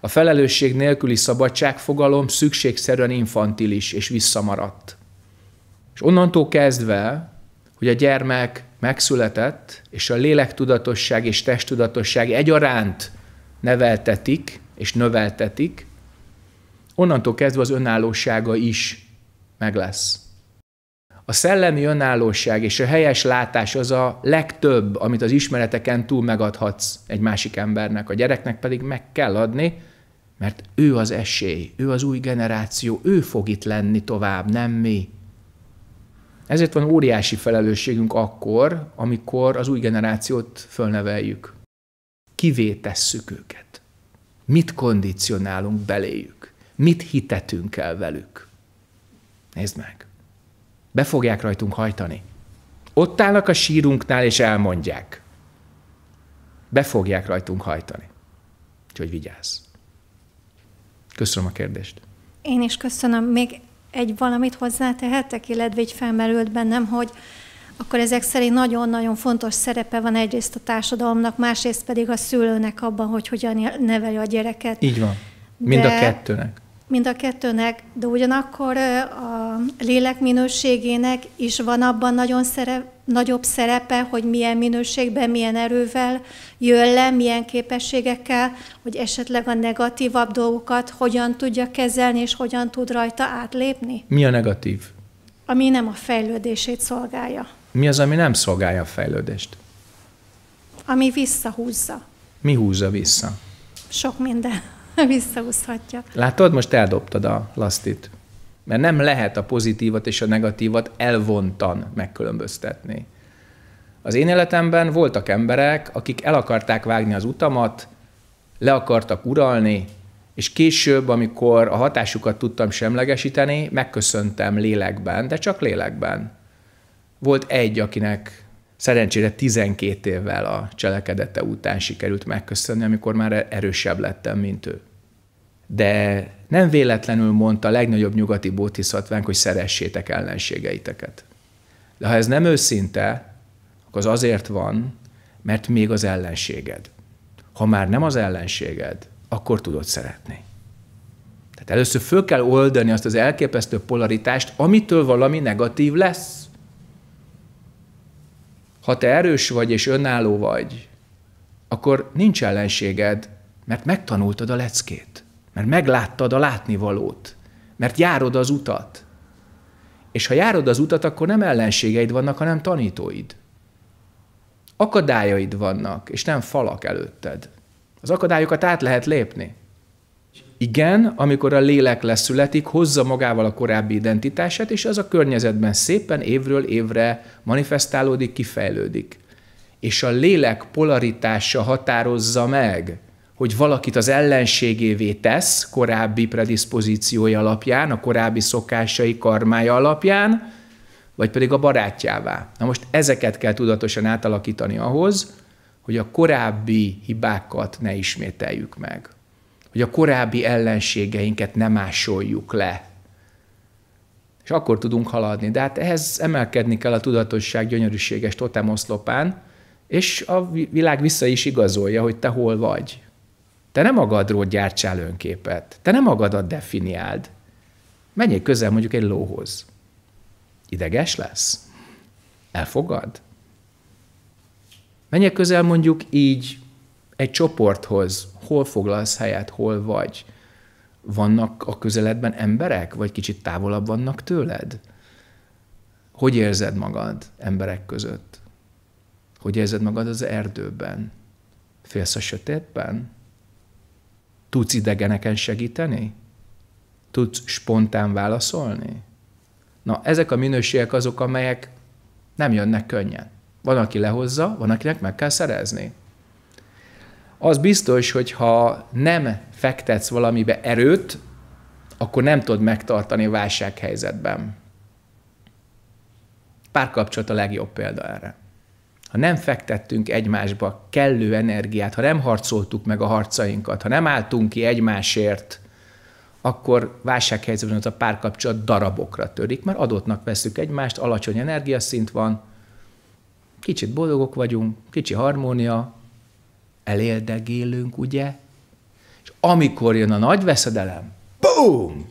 A: A felelősség nélküli szabadságfogalom szükségszerűen infantilis és visszamaradt. És onnantól kezdve, hogy a gyermek megszületett, és a lélektudatosság és testtudatosság egyaránt neveltetik és növeltetik, onnantól kezdve az önállósága is meg lesz. A szellemi önállóság és a helyes látás az a legtöbb, amit az ismereteken túl megadhatsz egy másik embernek, a gyereknek pedig meg kell adni, mert ő az esély, ő az új generáció, ő fog itt lenni tovább, nem mi. Ezért van óriási felelősségünk akkor, amikor az új generációt fölneveljük. Kivé tesszük őket? Mit kondicionálunk beléjük? Mit hitetünk el velük? Nézd meg. Be fogják rajtunk hajtani. Ott állnak a sírunknál, és elmondják. Be fogják rajtunk hajtani. Úgyhogy vigyázz. Köszönöm a kérdést.
F: Én is köszönöm. Még egy valamit hozzátehetek, illetve így felmerült bennem, hogy akkor ezek szerint nagyon-nagyon fontos szerepe van egyrészt a társadalomnak, másrészt pedig a szülőnek abban, hogy hogyan neveli a gyereket. Így van.
A: Mind de, a kettőnek.
F: Mind a kettőnek, de ugyanakkor a lélek minőségének is van abban nagyon szerep, nagyobb szerepe, hogy milyen minőségben, milyen erővel jön le, milyen képességekkel, hogy esetleg a negatívabb dolgokat hogyan tudja kezelni, és hogyan tud rajta átlépni?
A: Mi a negatív?
F: Ami nem a fejlődését szolgálja.
A: Mi az, ami nem szolgálja a fejlődést?
F: Ami visszahúzza.
A: Mi húzza vissza?
F: Sok minden visszahúzhatja.
A: Látod, most eldobtad a lasztit. Mert nem lehet a pozitívat és a negatívat elvontan megkülönböztetni. Az én életemben voltak emberek, akik el akarták vágni az utamat, le akartak uralni, és később, amikor a hatásukat tudtam semlegesíteni, megköszöntem lélekben, de csak lélekben. Volt egy, akinek szerencsére 12 évvel a cselekedete után sikerült megköszönni, amikor már erősebb lettem, mint ő de nem véletlenül mondta a legnagyobb nyugati bódhiszattvánk, hogy szeressétek ellenségeiteket. De ha ez nem őszinte, akkor az azért van, mert még az ellenséged. Ha már nem az ellenséged, akkor tudod szeretni. Tehát először föl kell oldani azt az elképesztő polaritást, amitől valami negatív lesz. Ha te erős vagy és önálló vagy, akkor nincs ellenséged, mert megtanultad a leckét. Mert megláttad a látnivalót. Mert járod az utat. És ha járod az utat, akkor nem ellenségeid vannak, hanem tanítóid. Akadályaid vannak, és nem falak előtted. Az akadályokat át lehet lépni. Igen, amikor a lélek leszületik, hozza magával a korábbi identitását, és az a környezetben szépen évről évre manifestálódik, kifejlődik. És a lélek polaritása határozza meg, hogy valakit az ellenségévé tesz korábbi predispozíciója alapján, a korábbi szokásai karmája alapján, vagy pedig a barátjává. Na most ezeket kell tudatosan átalakítani ahhoz, hogy a korábbi hibákat ne ismételjük meg. Hogy a korábbi ellenségeinket ne másoljuk le. És akkor tudunk haladni. De hát ehhez emelkedni kell a tudatosság gyönyörűséges totemoszlopán, és a világ vissza is igazolja, hogy te hol vagy. Te nem magadról gyártsál önképet, te nem magadat definiáld. Menjél közel mondjuk egy lóhoz. Ideges lesz? Elfogad? Menjél közel mondjuk így egy csoporthoz, hol foglalsz helyet, hol vagy. Vannak a közeledben emberek, vagy kicsit távolabb vannak tőled? Hogy érzed magad emberek között? Hogy érzed magad az erdőben? Félsz a sötétben? Tudsz idegeneken segíteni? Tudsz spontán válaszolni? Na, ezek a minőségek azok, amelyek nem jönnek könnyen. Van, aki lehozza, van, akinek meg kell szerezni. Az biztos, hogy ha nem fektetsz valamibe erőt, akkor nem tudod megtartani válsághelyzetben. Párkapcsolat a legjobb példa erre ha nem fektettünk egymásba kellő energiát, ha nem harcoltuk meg a harcainkat, ha nem álltunk ki egymásért, akkor válsághelyzetben az a párkapcsolat darabokra törik, mert adottnak veszük egymást, alacsony energiaszint van, kicsit boldogok vagyunk, kicsi harmónia, eléldegélünk, ugye? És amikor jön a nagy veszedelem, BOOM!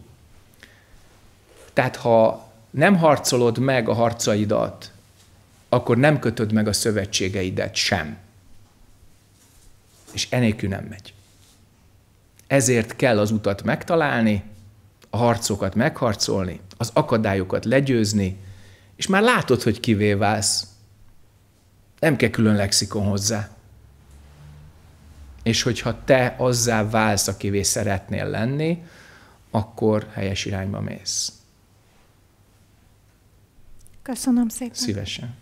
A: Tehát ha nem harcolod meg a harcaidat, akkor nem kötöd meg a szövetségeidet sem. És enélkül nem megy. Ezért kell az utat megtalálni, a harcokat megharcolni, az akadályokat legyőzni, és már látod, hogy kivé válsz. Nem kell külön lexikon hozzá. És hogyha te azzá válsz, akivé szeretnél lenni, akkor helyes irányba mész.
F: Köszönöm szépen. Szívesen.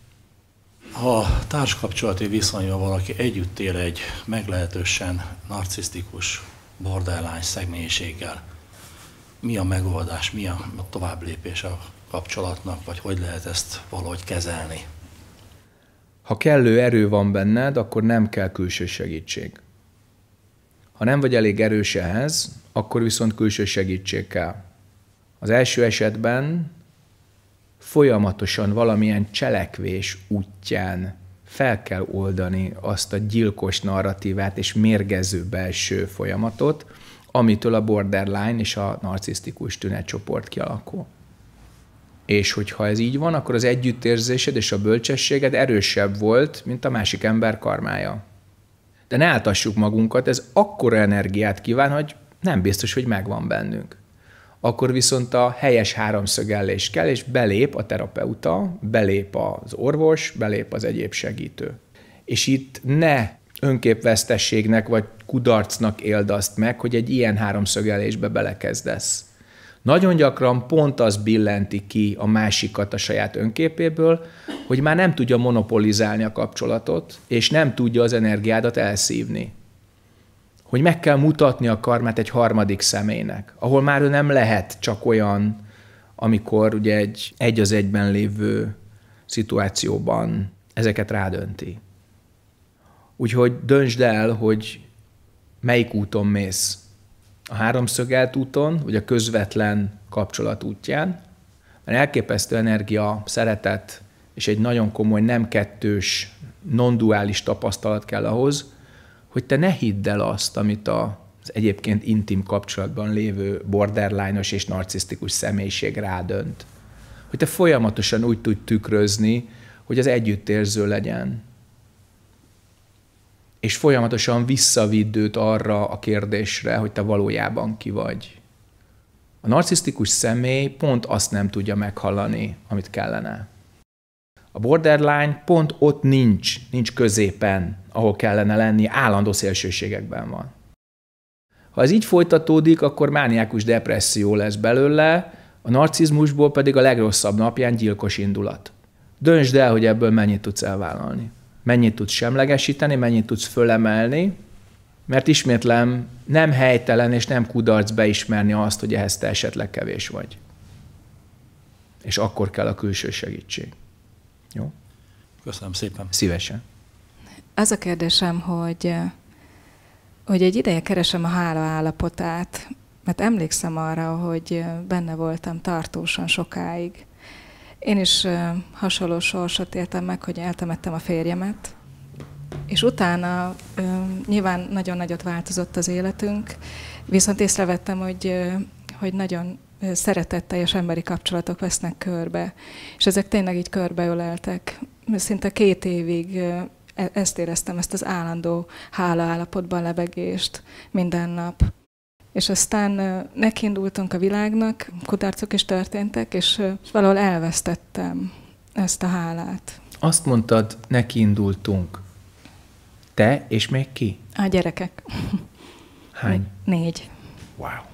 B: Ha társkapcsolati viszonyban valaki együtt él egy meglehetősen narcisztikus borderline személyiséggel, mi a megoldás, mi a tovább lépés a kapcsolatnak, vagy hogy lehet ezt valahogy kezelni?
A: Ha kellő erő van benned, akkor nem kell külső segítség. Ha nem vagy elég erős ehhez, akkor viszont külső segítség kell. Az első esetben folyamatosan valamilyen cselekvés útján fel kell oldani azt a gyilkos narratívát és mérgező belső folyamatot, amitől a borderline és a narcisztikus tünetcsoport kialakul. És hogyha ez így van, akkor az együttérzésed és a bölcsességed erősebb volt, mint a másik ember karmája. De ne áltassuk magunkat, ez akkora energiát kíván, hogy nem biztos, hogy megvan bennünk akkor viszont a helyes háromszögellés kell, és belép a terapeuta, belép az orvos, belép az egyéb segítő. És itt ne önképvesztességnek vagy kudarcnak éld azt meg, hogy egy ilyen háromszögelésbe belekezdesz. Nagyon gyakran pont az billenti ki a másikat a saját önképéből, hogy már nem tudja monopolizálni a kapcsolatot, és nem tudja az energiádat elszívni hogy meg kell mutatni a karmát egy harmadik személynek, ahol már ő nem lehet csak olyan, amikor ugye egy egy az egyben lévő szituációban ezeket rádönti. Úgyhogy döntsd el, hogy melyik úton mész. A háromszögelt úton, vagy a közvetlen kapcsolat útján, mert elképesztő energia, szeretet, és egy nagyon komoly nem kettős, non-duális tapasztalat kell ahhoz, hogy te ne hidd el azt, amit a az egyébként intim kapcsolatban lévő borderline és narcisztikus személyiség rádönt. Hogy te folyamatosan úgy tudj tükrözni, hogy az együttérző legyen. És folyamatosan visszavidd őt arra a kérdésre, hogy te valójában ki vagy. A narcisztikus személy pont azt nem tudja meghallani, amit kellene. A borderline pont ott nincs, nincs középen, ahol kellene lenni, állandó szélsőségekben van. Ha ez így folytatódik, akkor mániákus depresszió lesz belőle, a narcizmusból pedig a legrosszabb napján gyilkos indulat. Döntsd el, hogy ebből mennyit tudsz elvállalni. Mennyit tudsz semlegesíteni, mennyit tudsz fölemelni, mert ismétlem, nem helytelen és nem kudarc beismerni azt, hogy ehhez te esetleg kevés vagy. És akkor kell a külső segítség. Jó? Köszönöm szépen. Szívesen.
G: Az a kérdésem, hogy, eh, hogy egy ideje keresem a hála állapotát, mert emlékszem arra, hogy eh, benne voltam tartósan sokáig. Én is eh, hasonló sorsot éltem meg, hogy eltemettem a férjemet, és utána nyilván nagyon nagyot változott az életünk, viszont észrevettem, hogy, hogy nagyon szeretetteljes emberi kapcsolatok vesznek körbe. És ezek tényleg így körbeöleltek. Szinte két évig e, ezt éreztem, ezt az állandó hála állapotban lebegést minden nap. És aztán nekiindultunk a világnak, kudarcok is történtek, és valahol elvesztettem ezt a hálát.
A: Azt mondtad, nekiindultunk. Te és még ki?
G: A gyerekek. Hány? Négy. Wow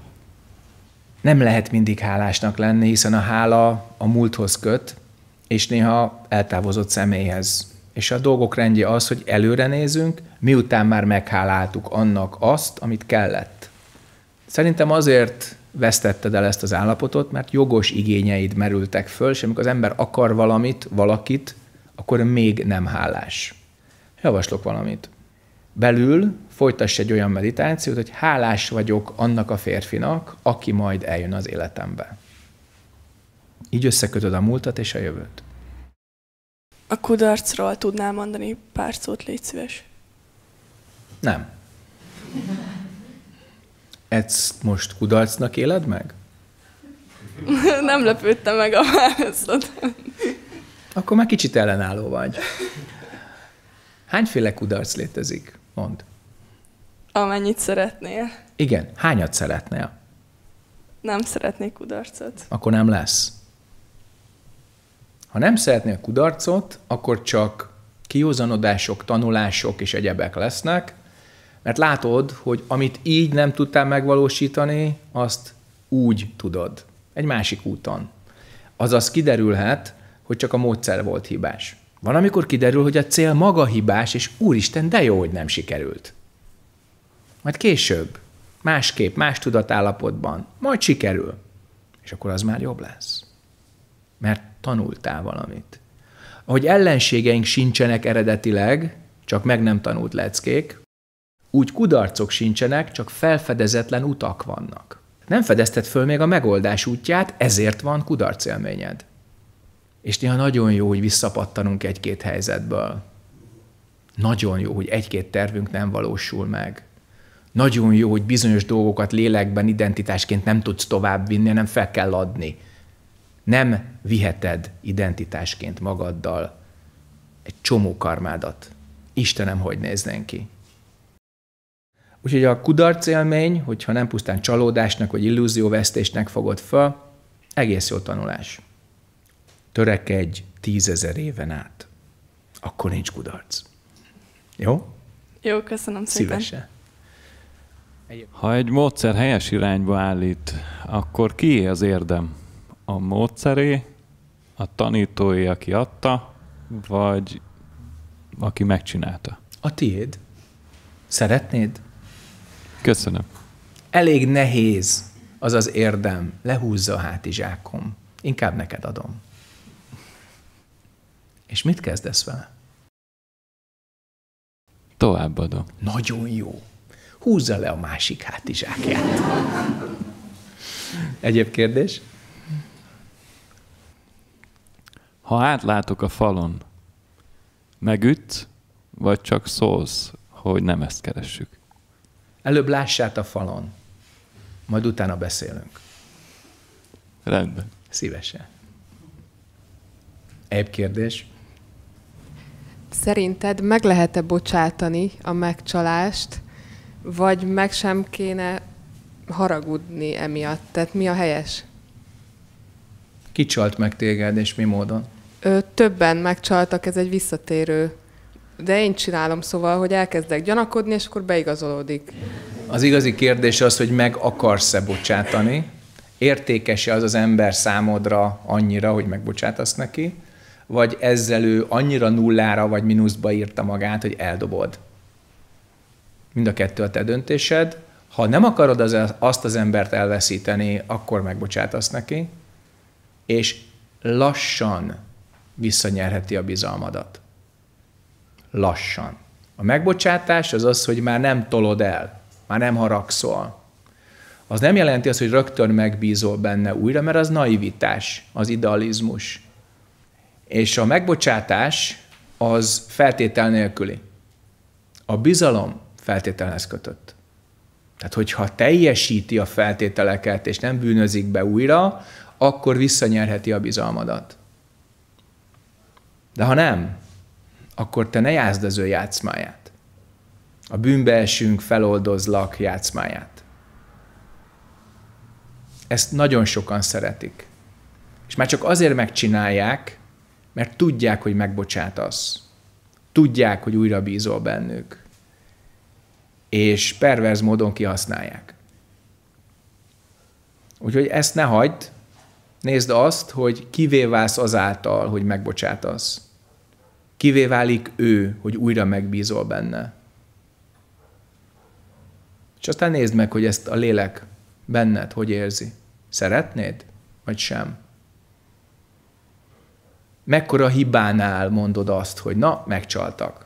A: nem lehet mindig hálásnak lenni, hiszen a hála a múlthoz köt, és néha eltávozott személyhez. És a dolgok rendje az, hogy előre nézünk, miután már megháláltuk annak azt, amit kellett. Szerintem azért vesztetted el ezt az állapotot, mert jogos igényeid merültek föl, és amikor az ember akar valamit, valakit, akkor még nem hálás. Javaslok valamit. Belül folytass egy olyan meditációt, hogy hálás vagyok annak a férfinak, aki majd eljön az életembe. Így összekötöd a múltat és a jövőt.
D: A kudarcról tudnál mondani pár szót, légy szíves?
A: Nem. Ezt most kudarcnak éled meg?
D: Nem lepődtem meg a válaszod.
A: Akkor már kicsit ellenálló vagy. Hányféle kudarc létezik? Mondd.
D: Amennyit szeretnél.
A: Igen. Hányat szeretnél?
D: Nem szeretnék kudarcot.
A: Akkor nem lesz. Ha nem szeretnél kudarcot, akkor csak kihozanodások, tanulások és egyebek lesznek, mert látod, hogy amit így nem tudtál megvalósítani, azt úgy tudod. Egy másik úton. Azaz kiderülhet, hogy csak a módszer volt hibás. Van, amikor kiderül, hogy a cél maga hibás, és úristen, de jó, hogy nem sikerült majd később, másképp, más tudatállapotban, majd sikerül, és akkor az már jobb lesz. Mert tanultál valamit. Ahogy ellenségeink sincsenek eredetileg, csak meg nem tanult leckék, úgy kudarcok sincsenek, csak felfedezetlen utak vannak. Nem fedezted föl még a megoldás útját, ezért van kudarc élményed. És néha nagyon jó, hogy visszapattanunk egy-két helyzetből. Nagyon jó, hogy egy-két tervünk nem valósul meg nagyon jó, hogy bizonyos dolgokat lélekben, identitásként nem tudsz továbbvinni, hanem fel kell adni. Nem viheted identitásként magaddal egy csomó karmádat. Istenem, hogy néznénk ki. Úgyhogy a kudarc élmény, hogyha nem pusztán csalódásnak vagy illúzióvesztésnek fogod fel, egész jó tanulás. Törekedj tízezer éven át. Akkor nincs kudarc. Jó?
D: Jó, köszönöm szépen. Szívesen.
B: Ha egy módszer helyes irányba állít, akkor kié az érdem? A módszeré, a tanítói, aki adta, vagy aki megcsinálta? A tiéd. Szeretnéd? Köszönöm.
A: Elég nehéz az az érdem. Lehúzza a hátizsákom. Inkább neked adom. És mit kezdesz vele? Továbbadom. Nagyon jó húzza le a másik hátizsákját. Egyéb kérdés? Ha átlátok a falon,
B: megüt, vagy csak szólsz, hogy nem ezt keressük?
A: Előbb lássát a falon, majd utána beszélünk. Rendben. Szívesen. Egy kérdés?
E: Szerinted meg lehet-e bocsátani a megcsalást, vagy meg sem kéne haragudni emiatt? Tehát mi a helyes?
A: Kicsalt meg téged, és mi módon?
E: Ö, többen megcsaltak, ez egy visszatérő. De én csinálom, szóval, hogy elkezdek gyanakodni, és akkor beigazolódik.
A: Az igazi kérdés az, hogy meg akarsz-e bocsátani, értékes-e az az ember számodra annyira, hogy megbocsátasz neki, vagy ezzel ő annyira nullára vagy mínuszba írta magát, hogy eldobod mind a kettő a te döntésed. Ha nem akarod az, azt az embert elveszíteni, akkor megbocsátasz neki, és lassan visszanyerheti a bizalmadat. Lassan. A megbocsátás az az, hogy már nem tolod el, már nem haragszol. Az nem jelenti azt, hogy rögtön megbízol benne újra, mert az naivitás, az idealizmus. És a megbocsátás az feltétel nélküli. A bizalom feltételhez kötött. Tehát, hogyha teljesíti a feltételeket, és nem bűnözik be újra, akkor visszanyerheti a bizalmadat. De ha nem, akkor te ne játszd az ő játszmáját. A bűnbeesünk feloldozlak játszmáját. Ezt nagyon sokan szeretik. És már csak azért megcsinálják, mert tudják, hogy megbocsátasz. Tudják, hogy újra bízol bennük és perverz módon kihasználják. Úgyhogy ezt ne hagyd, nézd azt, hogy kivé válsz azáltal, hogy megbocsátasz. Kivé válik ő, hogy újra megbízol benne. És aztán nézd meg, hogy ezt a lélek benned hogy érzi. Szeretnéd, vagy sem? Mekkora hibánál mondod azt, hogy na, megcsaltak.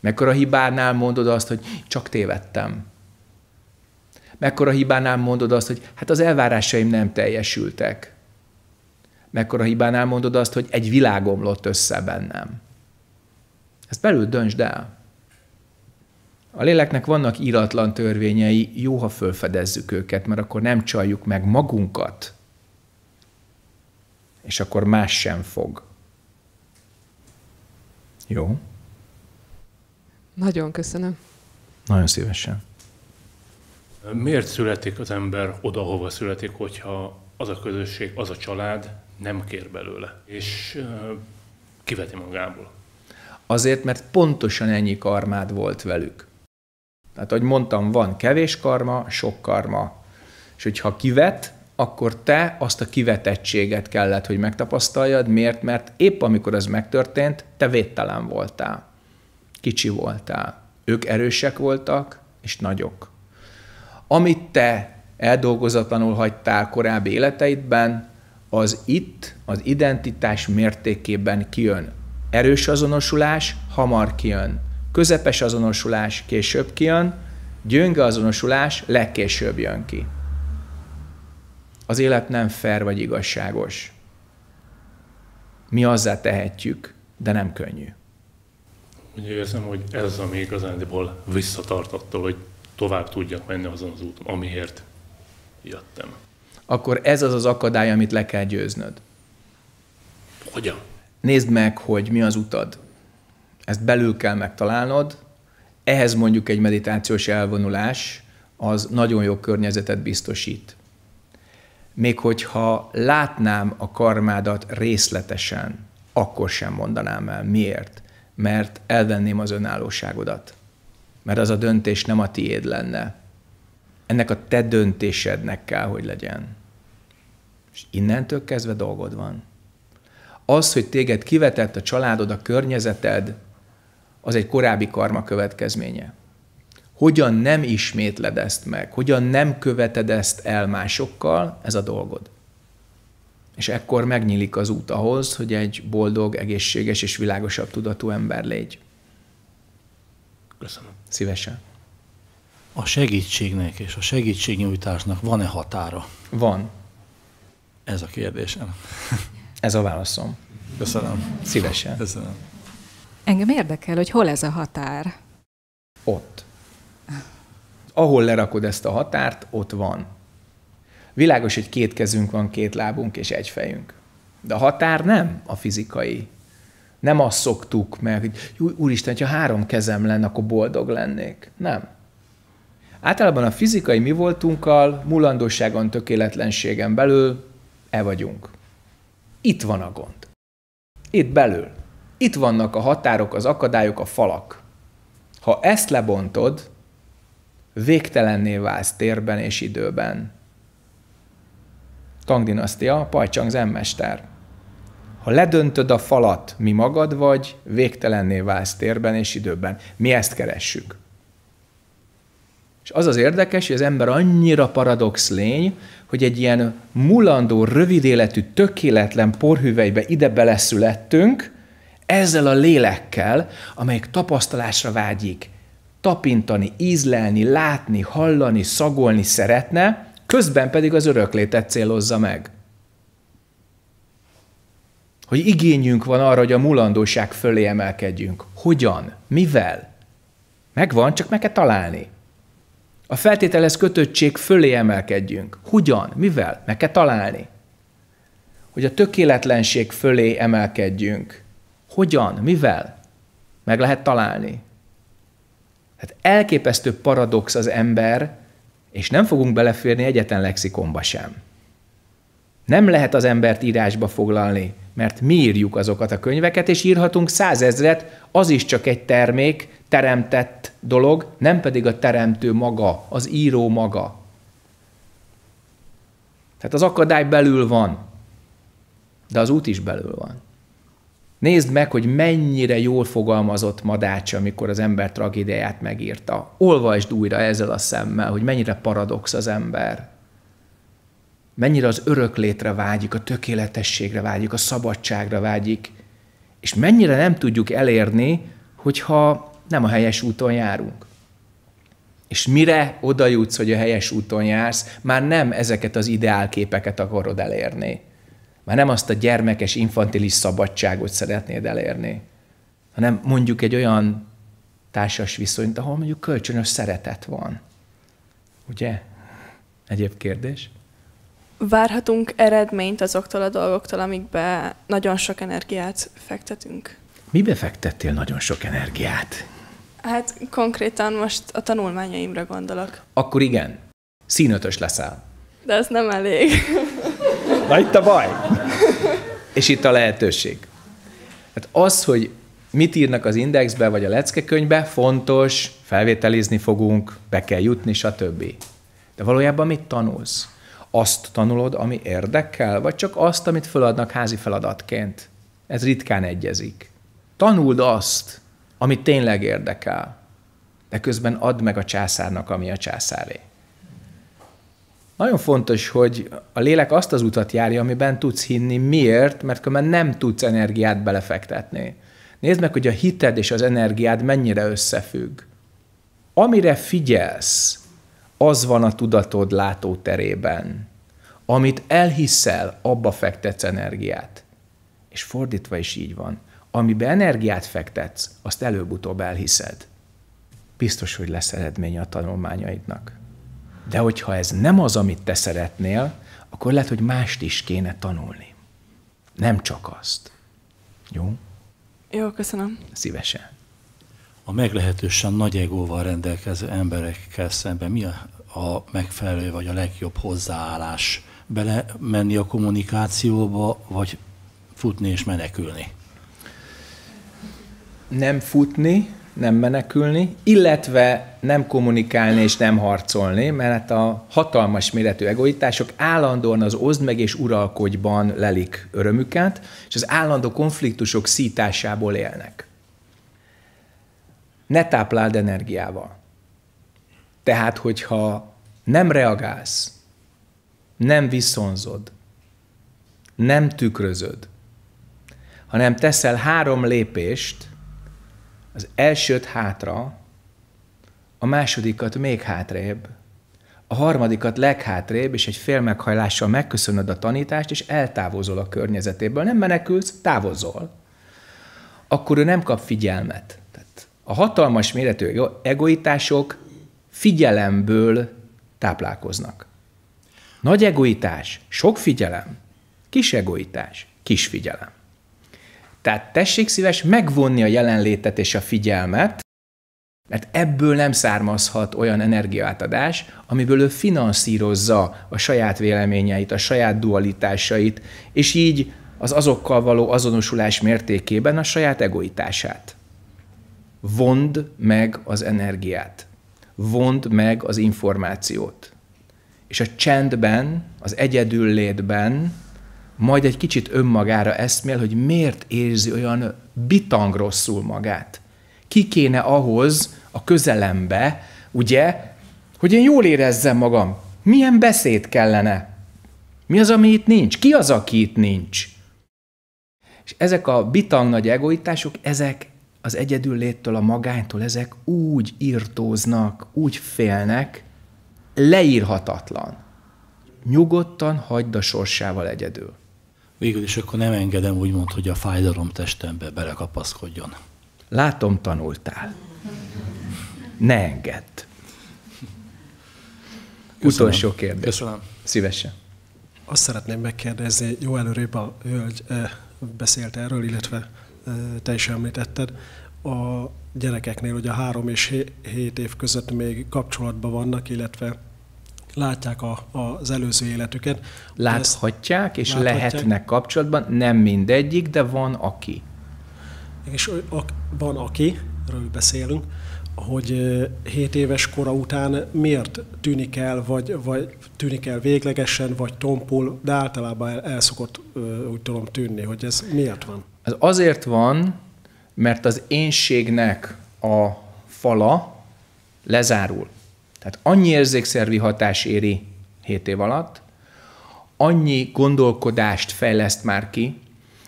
A: Mekkora hibánál mondod azt, hogy csak tévedtem? Mekkora hibánál mondod azt, hogy hát az elvárásaim nem teljesültek? Mekkora hibánál mondod azt, hogy egy világ omlott össze bennem? Ezt belül döntsd el. A léleknek vannak íratlan törvényei, jó, ha fölfedezzük őket, mert akkor nem csaljuk meg magunkat, és akkor más sem fog. Jó?
E: Nagyon köszönöm.
A: Nagyon szívesen.
B: Miért születik az ember oda, hova születik, hogyha az a közösség, az a család nem kér belőle, és kiveti magából?
A: Azért, mert pontosan ennyi karmád volt velük. Tehát, ahogy mondtam, van kevés karma, sok karma. És hogyha kivet, akkor te azt a kivetettséget kellett, hogy megtapasztaljad. Miért? Mert épp amikor ez megtörtént, te védtelen voltál kicsi voltál. Ők erősek voltak, és nagyok. Amit te eldolgozatlanul hagytál korábbi életeidben, az itt, az identitás mértékében kijön. Erős azonosulás hamar kijön. Közepes azonosulás később kijön, gyönge azonosulás legkésőbb jön ki. Az élet nem fair vagy igazságos. Mi azzá tehetjük, de nem könnyű.
B: Úgy érzem, hogy ez az, ami igazándiból visszatartotta, hogy tovább tudjak menni azon az úton, amiért jöttem.
A: Akkor ez az az akadály, amit le kell győznöd. Hogyan? Nézd meg, hogy mi az utad. Ezt belül kell megtalálnod. Ehhez mondjuk egy meditációs elvonulás, az nagyon jó környezetet biztosít. Még hogyha látnám a karmádat részletesen, akkor sem mondanám el. Miért? mert elvenném az önállóságodat. Mert az a döntés nem a tiéd lenne. Ennek a te döntésednek kell, hogy legyen. És innentől kezdve dolgod van. Az, hogy téged kivetett a családod, a környezeted, az egy korábbi karma következménye. Hogyan nem ismétled ezt meg, hogyan nem követed ezt el másokkal, ez a dolgod. És ekkor megnyílik az út ahhoz, hogy egy boldog, egészséges és világosabb tudatú ember légy. Köszönöm. Szívesen.
B: A segítségnek és a segítségnyújtásnak van-e határa? Van. Ez a kérdésem. Ez a válaszom. Köszönöm. Szívesen. Köszönöm.
G: Engem érdekel, hogy hol ez a határ.
A: Ott. Ahol lerakod ezt a határt, ott van. Világos, hogy két kezünk van, két lábunk és egy fejünk. De a határ nem a fizikai. Nem azt szoktuk meg, hogy úristen, ha három kezem lenne, akkor boldog lennék. Nem. Általában a fizikai mi voltunkkal, mulandóságon, tökéletlenségen belül e vagyunk. Itt van a gond. Itt belül. Itt vannak a határok, az akadályok, a falak. Ha ezt lebontod, végtelenné válsz térben és időben, Tang dinasztia, Pajcsang zenmester. Ha ledöntöd a falat, mi magad vagy, végtelenné válsz térben és időben. Mi ezt keressük. És az az érdekes, hogy az ember annyira paradox lény, hogy egy ilyen mulandó, rövidéletű, tökéletlen porhüvelybe ide beleszülettünk, ezzel a lélekkel, amelyik tapasztalásra vágyik, tapintani, ízlelni, látni, hallani, szagolni szeretne, közben pedig az öröklétet célozza meg. Hogy igényünk van arra, hogy a mulandóság fölé emelkedjünk. Hogyan? Mivel? Megvan, csak meg kell találni. A feltételez kötöttség fölé emelkedjünk. Hogyan? Mivel? Meg kell találni. Hogy a tökéletlenség fölé emelkedjünk. Hogyan? Mivel? Meg lehet találni. Hát elképesztő paradox az ember, és nem fogunk beleférni egyetlen lexikonba sem. Nem lehet az embert írásba foglalni, mert mi írjuk azokat a könyveket, és írhatunk százezret, az is csak egy termék, teremtett dolog, nem pedig a teremtő maga, az író maga. Tehát az akadály belül van, de az út is belül van. Nézd meg, hogy mennyire jól fogalmazott Madács, amikor az ember tragédiáját megírta. Olvasd újra ezzel a szemmel, hogy mennyire paradox az ember. Mennyire az öröklétre vágyik, a tökéletességre vágyik, a szabadságra vágyik, és mennyire nem tudjuk elérni, hogyha nem a helyes úton járunk. És mire oda jutsz, hogy a helyes úton jársz, már nem ezeket az ideálképeket akarod elérni, már nem azt a gyermekes, infantilis szabadságot szeretnéd elérni, hanem mondjuk egy olyan társas viszonyt, ahol mondjuk kölcsönös szeretet van. Ugye? Egyéb kérdés?
D: Várhatunk eredményt azoktól a dolgoktól, amikbe nagyon sok energiát fektetünk.
A: Mibe fektettél nagyon sok energiát?
D: Hát konkrétan most a tanulmányaimra gondolok.
A: Akkor igen, színötös leszel.
D: De ez nem elég.
A: Na itt a baj. És itt a lehetőség. Hát az, hogy mit írnak az indexbe vagy a leckekönyvbe, fontos, felvételizni fogunk, be kell jutni, stb. De valójában mit tanulsz? Azt tanulod, ami érdekel, vagy csak azt, amit föladnak házi feladatként? Ez ritkán egyezik. Tanuld azt, ami tényleg érdekel, de közben add meg a császárnak, ami a császáré. Nagyon fontos, hogy a lélek azt az utat járja, amiben tudsz hinni. Miért? Mert különben nem tudsz energiát belefektetni. Nézd meg, hogy a hited és az energiád mennyire összefügg. Amire figyelsz, az van a tudatod látóterében. Amit elhiszel, abba fektetsz energiát. És fordítva is így van. Amibe energiát fektetsz, azt előbb-utóbb elhiszed. Biztos, hogy lesz eredménye a tanulmányaidnak. De hogyha ez nem az, amit te szeretnél, akkor lehet, hogy mást is kéne tanulni. Nem csak azt. Jó?
D: Jó, köszönöm.
B: Szívesen. A meglehetősen nagy egóval rendelkező emberekkel szemben mi a, a megfelelő vagy a legjobb hozzáállás? Bele menni a
A: kommunikációba, vagy futni és menekülni? Nem futni, nem menekülni, illetve nem kommunikálni és nem harcolni, mert hát a hatalmas méretű egoitások állandóan az oszd meg és uralkodjban lelik örömüket, és az állandó konfliktusok szításából élnek. Ne tápláld energiával. Tehát, hogyha nem reagálsz, nem viszonzod, nem tükrözöd, hanem teszel három lépést, az elsőt hátra, a másodikat még hátrébb, a harmadikat leghátrébb, és egy fél meghajlással megköszönöd a tanítást, és eltávozol a környezetéből, nem menekülsz, távozol, akkor ő nem kap figyelmet. Tehát a hatalmas méretű egoitások figyelemből táplálkoznak. Nagy egoitás, sok figyelem, kis egoitás, kis figyelem. Tehát tessék szíves megvonni a jelenlétet és a figyelmet, mert ebből nem származhat olyan energiaátadás, amiből ő finanszírozza a saját véleményeit, a saját dualitásait, és így az azokkal való azonosulás mértékében a saját egoitását. Vond meg az energiát. Vond meg az információt. És a csendben, az egyedüllétben, majd egy kicsit önmagára eszmél, hogy miért érzi olyan bitang rosszul magát. Ki kéne ahhoz a közelembe, ugye, hogy én jól érezzem magam. Milyen beszéd kellene? Mi az, ami itt nincs? Ki az, aki itt nincs? És ezek a bitang nagy egoitások, ezek az egyedül léttől, a magánytól, ezek úgy irtóznak, úgy félnek, leírhatatlan. Nyugodtan hagyd a sorsával egyedül
B: végül is akkor nem engedem úgymond, hogy a fájdalom testembe belekapaszkodjon.
A: Látom, tanultál. Ne engedd. Utolsó kérdés. Köszönöm. Szívesen.
B: Azt szeretném megkérdezni, jó előrébb a hölgy eh, beszélt erről, illetve eh, te is említetted, a gyerekeknél hogy a három és hét év között még kapcsolatban vannak,
A: illetve látják a, az előző életüket. Láthatják és láthatják. lehetnek kapcsolatban, nem mindegyik, de van aki.
B: És van aki, erről beszélünk, hogy 7 éves kora után miért tűnik el, vagy, vagy tűnik el véglegesen, vagy tompul, de általában el, el szokott úgy tudom tűnni, hogy ez miért van?
A: Ez azért van, mert az énségnek a fala lezárul. Tehát annyi érzékszervi hatás éri 7 év alatt, annyi gondolkodást fejleszt már ki,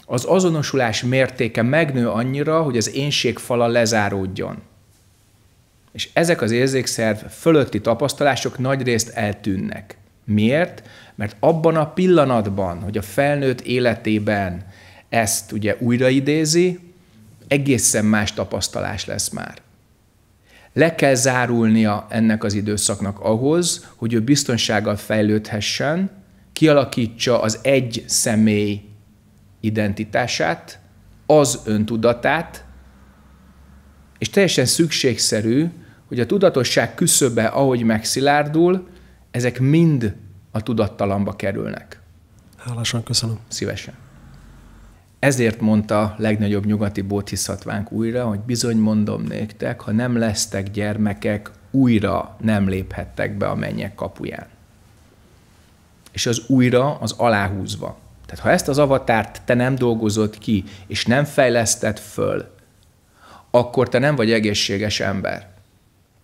A: az azonosulás mértéke megnő annyira, hogy az fala lezáródjon. És ezek az érzékszerv fölötti tapasztalások nagyrészt eltűnnek. Miért? Mert abban a pillanatban, hogy a felnőtt életében ezt ugye újraidézi, egészen más tapasztalás lesz már le kell zárulnia ennek az időszaknak ahhoz, hogy ő biztonsággal fejlődhessen, kialakítsa az egy személy identitását, az öntudatát, és teljesen szükségszerű, hogy a tudatosság küszöbe, ahogy megszilárdul, ezek mind a tudattalamba kerülnek.
B: Hálásan köszönöm.
A: Szívesen. Ezért mondta legnagyobb nyugati bódhiszatvánk újra, hogy bizony mondom néktek, ha nem lesztek gyermekek, újra nem léphettek be a mennyek kapuján. És az újra az aláhúzva. Tehát ha ezt az avatárt te nem dolgozod ki, és nem fejleszted föl, akkor te nem vagy egészséges ember.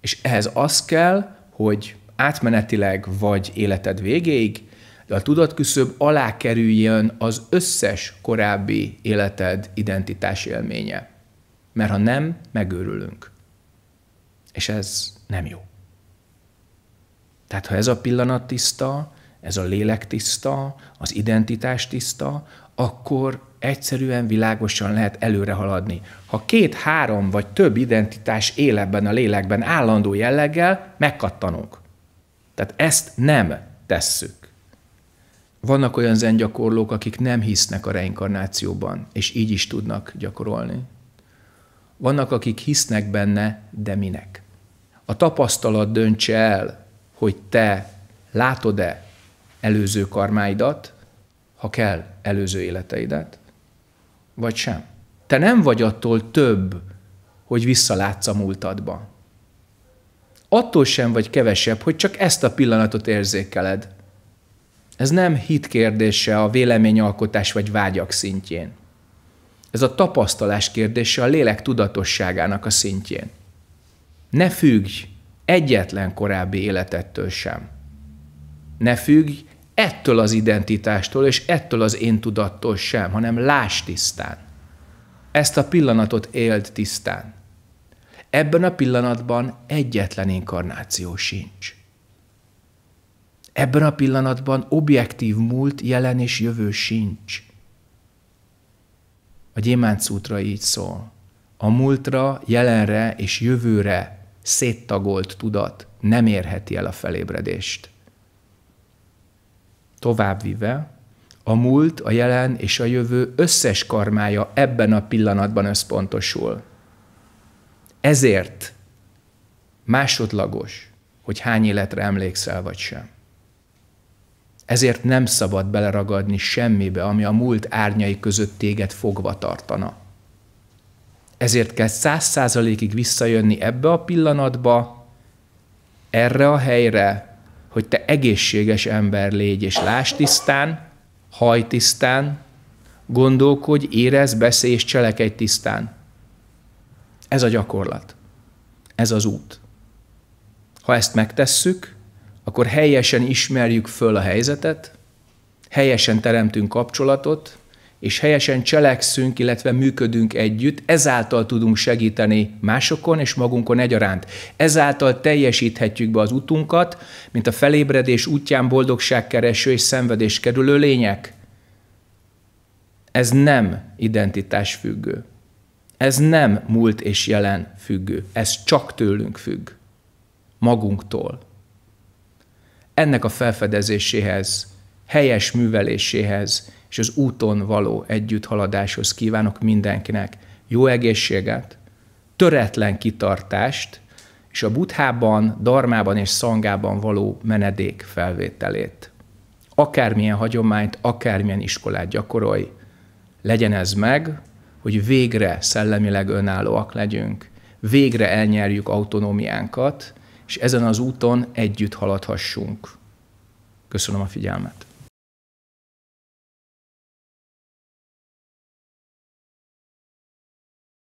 A: És ehhez az kell, hogy átmenetileg vagy életed végéig de a tudatküszöb alá kerüljön az összes korábbi életed identitás élménye. Mert ha nem, megőrülünk. És ez nem jó. Tehát ha ez a pillanat tiszta, ez a lélek tiszta, az identitás tiszta, akkor egyszerűen világosan lehet előre haladni. Ha két, három vagy több identitás él ebben a lélekben állandó jelleggel, megkattanunk. Tehát ezt nem tesszük. Vannak olyan zengyakorlók, akik nem hisznek a reinkarnációban, és így is tudnak gyakorolni. Vannak, akik hisznek benne, de minek? A tapasztalat döntse el, hogy te látod-e előző karmáidat, ha kell, előző életeidet, vagy sem. Te nem vagy attól több, hogy visszalátsz a múltadba. Attól sem vagy kevesebb, hogy csak ezt a pillanatot érzékeled. Ez nem hit kérdése a véleményalkotás vagy vágyak szintjén. Ez a tapasztalás kérdése a lélek tudatosságának a szintjén. Ne függj egyetlen korábbi életettől sem. Ne függj ettől az identitástól és ettől az én tudattól sem, hanem láss tisztán. Ezt a pillanatot éld tisztán. Ebben a pillanatban egyetlen inkarnáció sincs. Ebben a pillanatban objektív múlt, jelen és jövő sincs. A Gyémánc útra így szól. A múltra, jelenre és jövőre széttagolt tudat nem érheti el a felébredést. Továbbvive, a múlt, a jelen és a jövő összes karmája ebben a pillanatban összpontosul. Ezért másodlagos, hogy hány életre emlékszel vagy sem. Ezért nem szabad beleragadni semmibe, ami a múlt árnyai között téged fogva tartana. Ezért kell száz százalékig visszajönni ebbe a pillanatba, erre a helyre, hogy te egészséges ember légy, és láss tisztán, haj tisztán, gondolkodj, érez, beszélj és cselekedj tisztán. Ez a gyakorlat. Ez az út. Ha ezt megtesszük, akkor helyesen ismerjük föl a helyzetet, helyesen teremtünk kapcsolatot, és helyesen cselekszünk, illetve működünk együtt, ezáltal tudunk segíteni másokon és magunkon egyaránt. Ezáltal teljesíthetjük be az utunkat, mint a felébredés útján boldogságkereső és szenvedés kerülő lények. Ez nem identitás függő. Ez nem múlt és jelen függő. Ez csak tőlünk függ. Magunktól ennek a felfedezéséhez, helyes műveléséhez és az úton való együtthaladáshoz kívánok mindenkinek jó egészséget, töretlen kitartást, és a buthában, darmában és szangában való menedék felvételét. Akármilyen hagyományt, akármilyen iskolát gyakorolj, legyen ez meg, hogy végre szellemileg önállóak legyünk, végre elnyerjük autonómiánkat, és ezen az úton együtt haladhassunk. Köszönöm a figyelmet.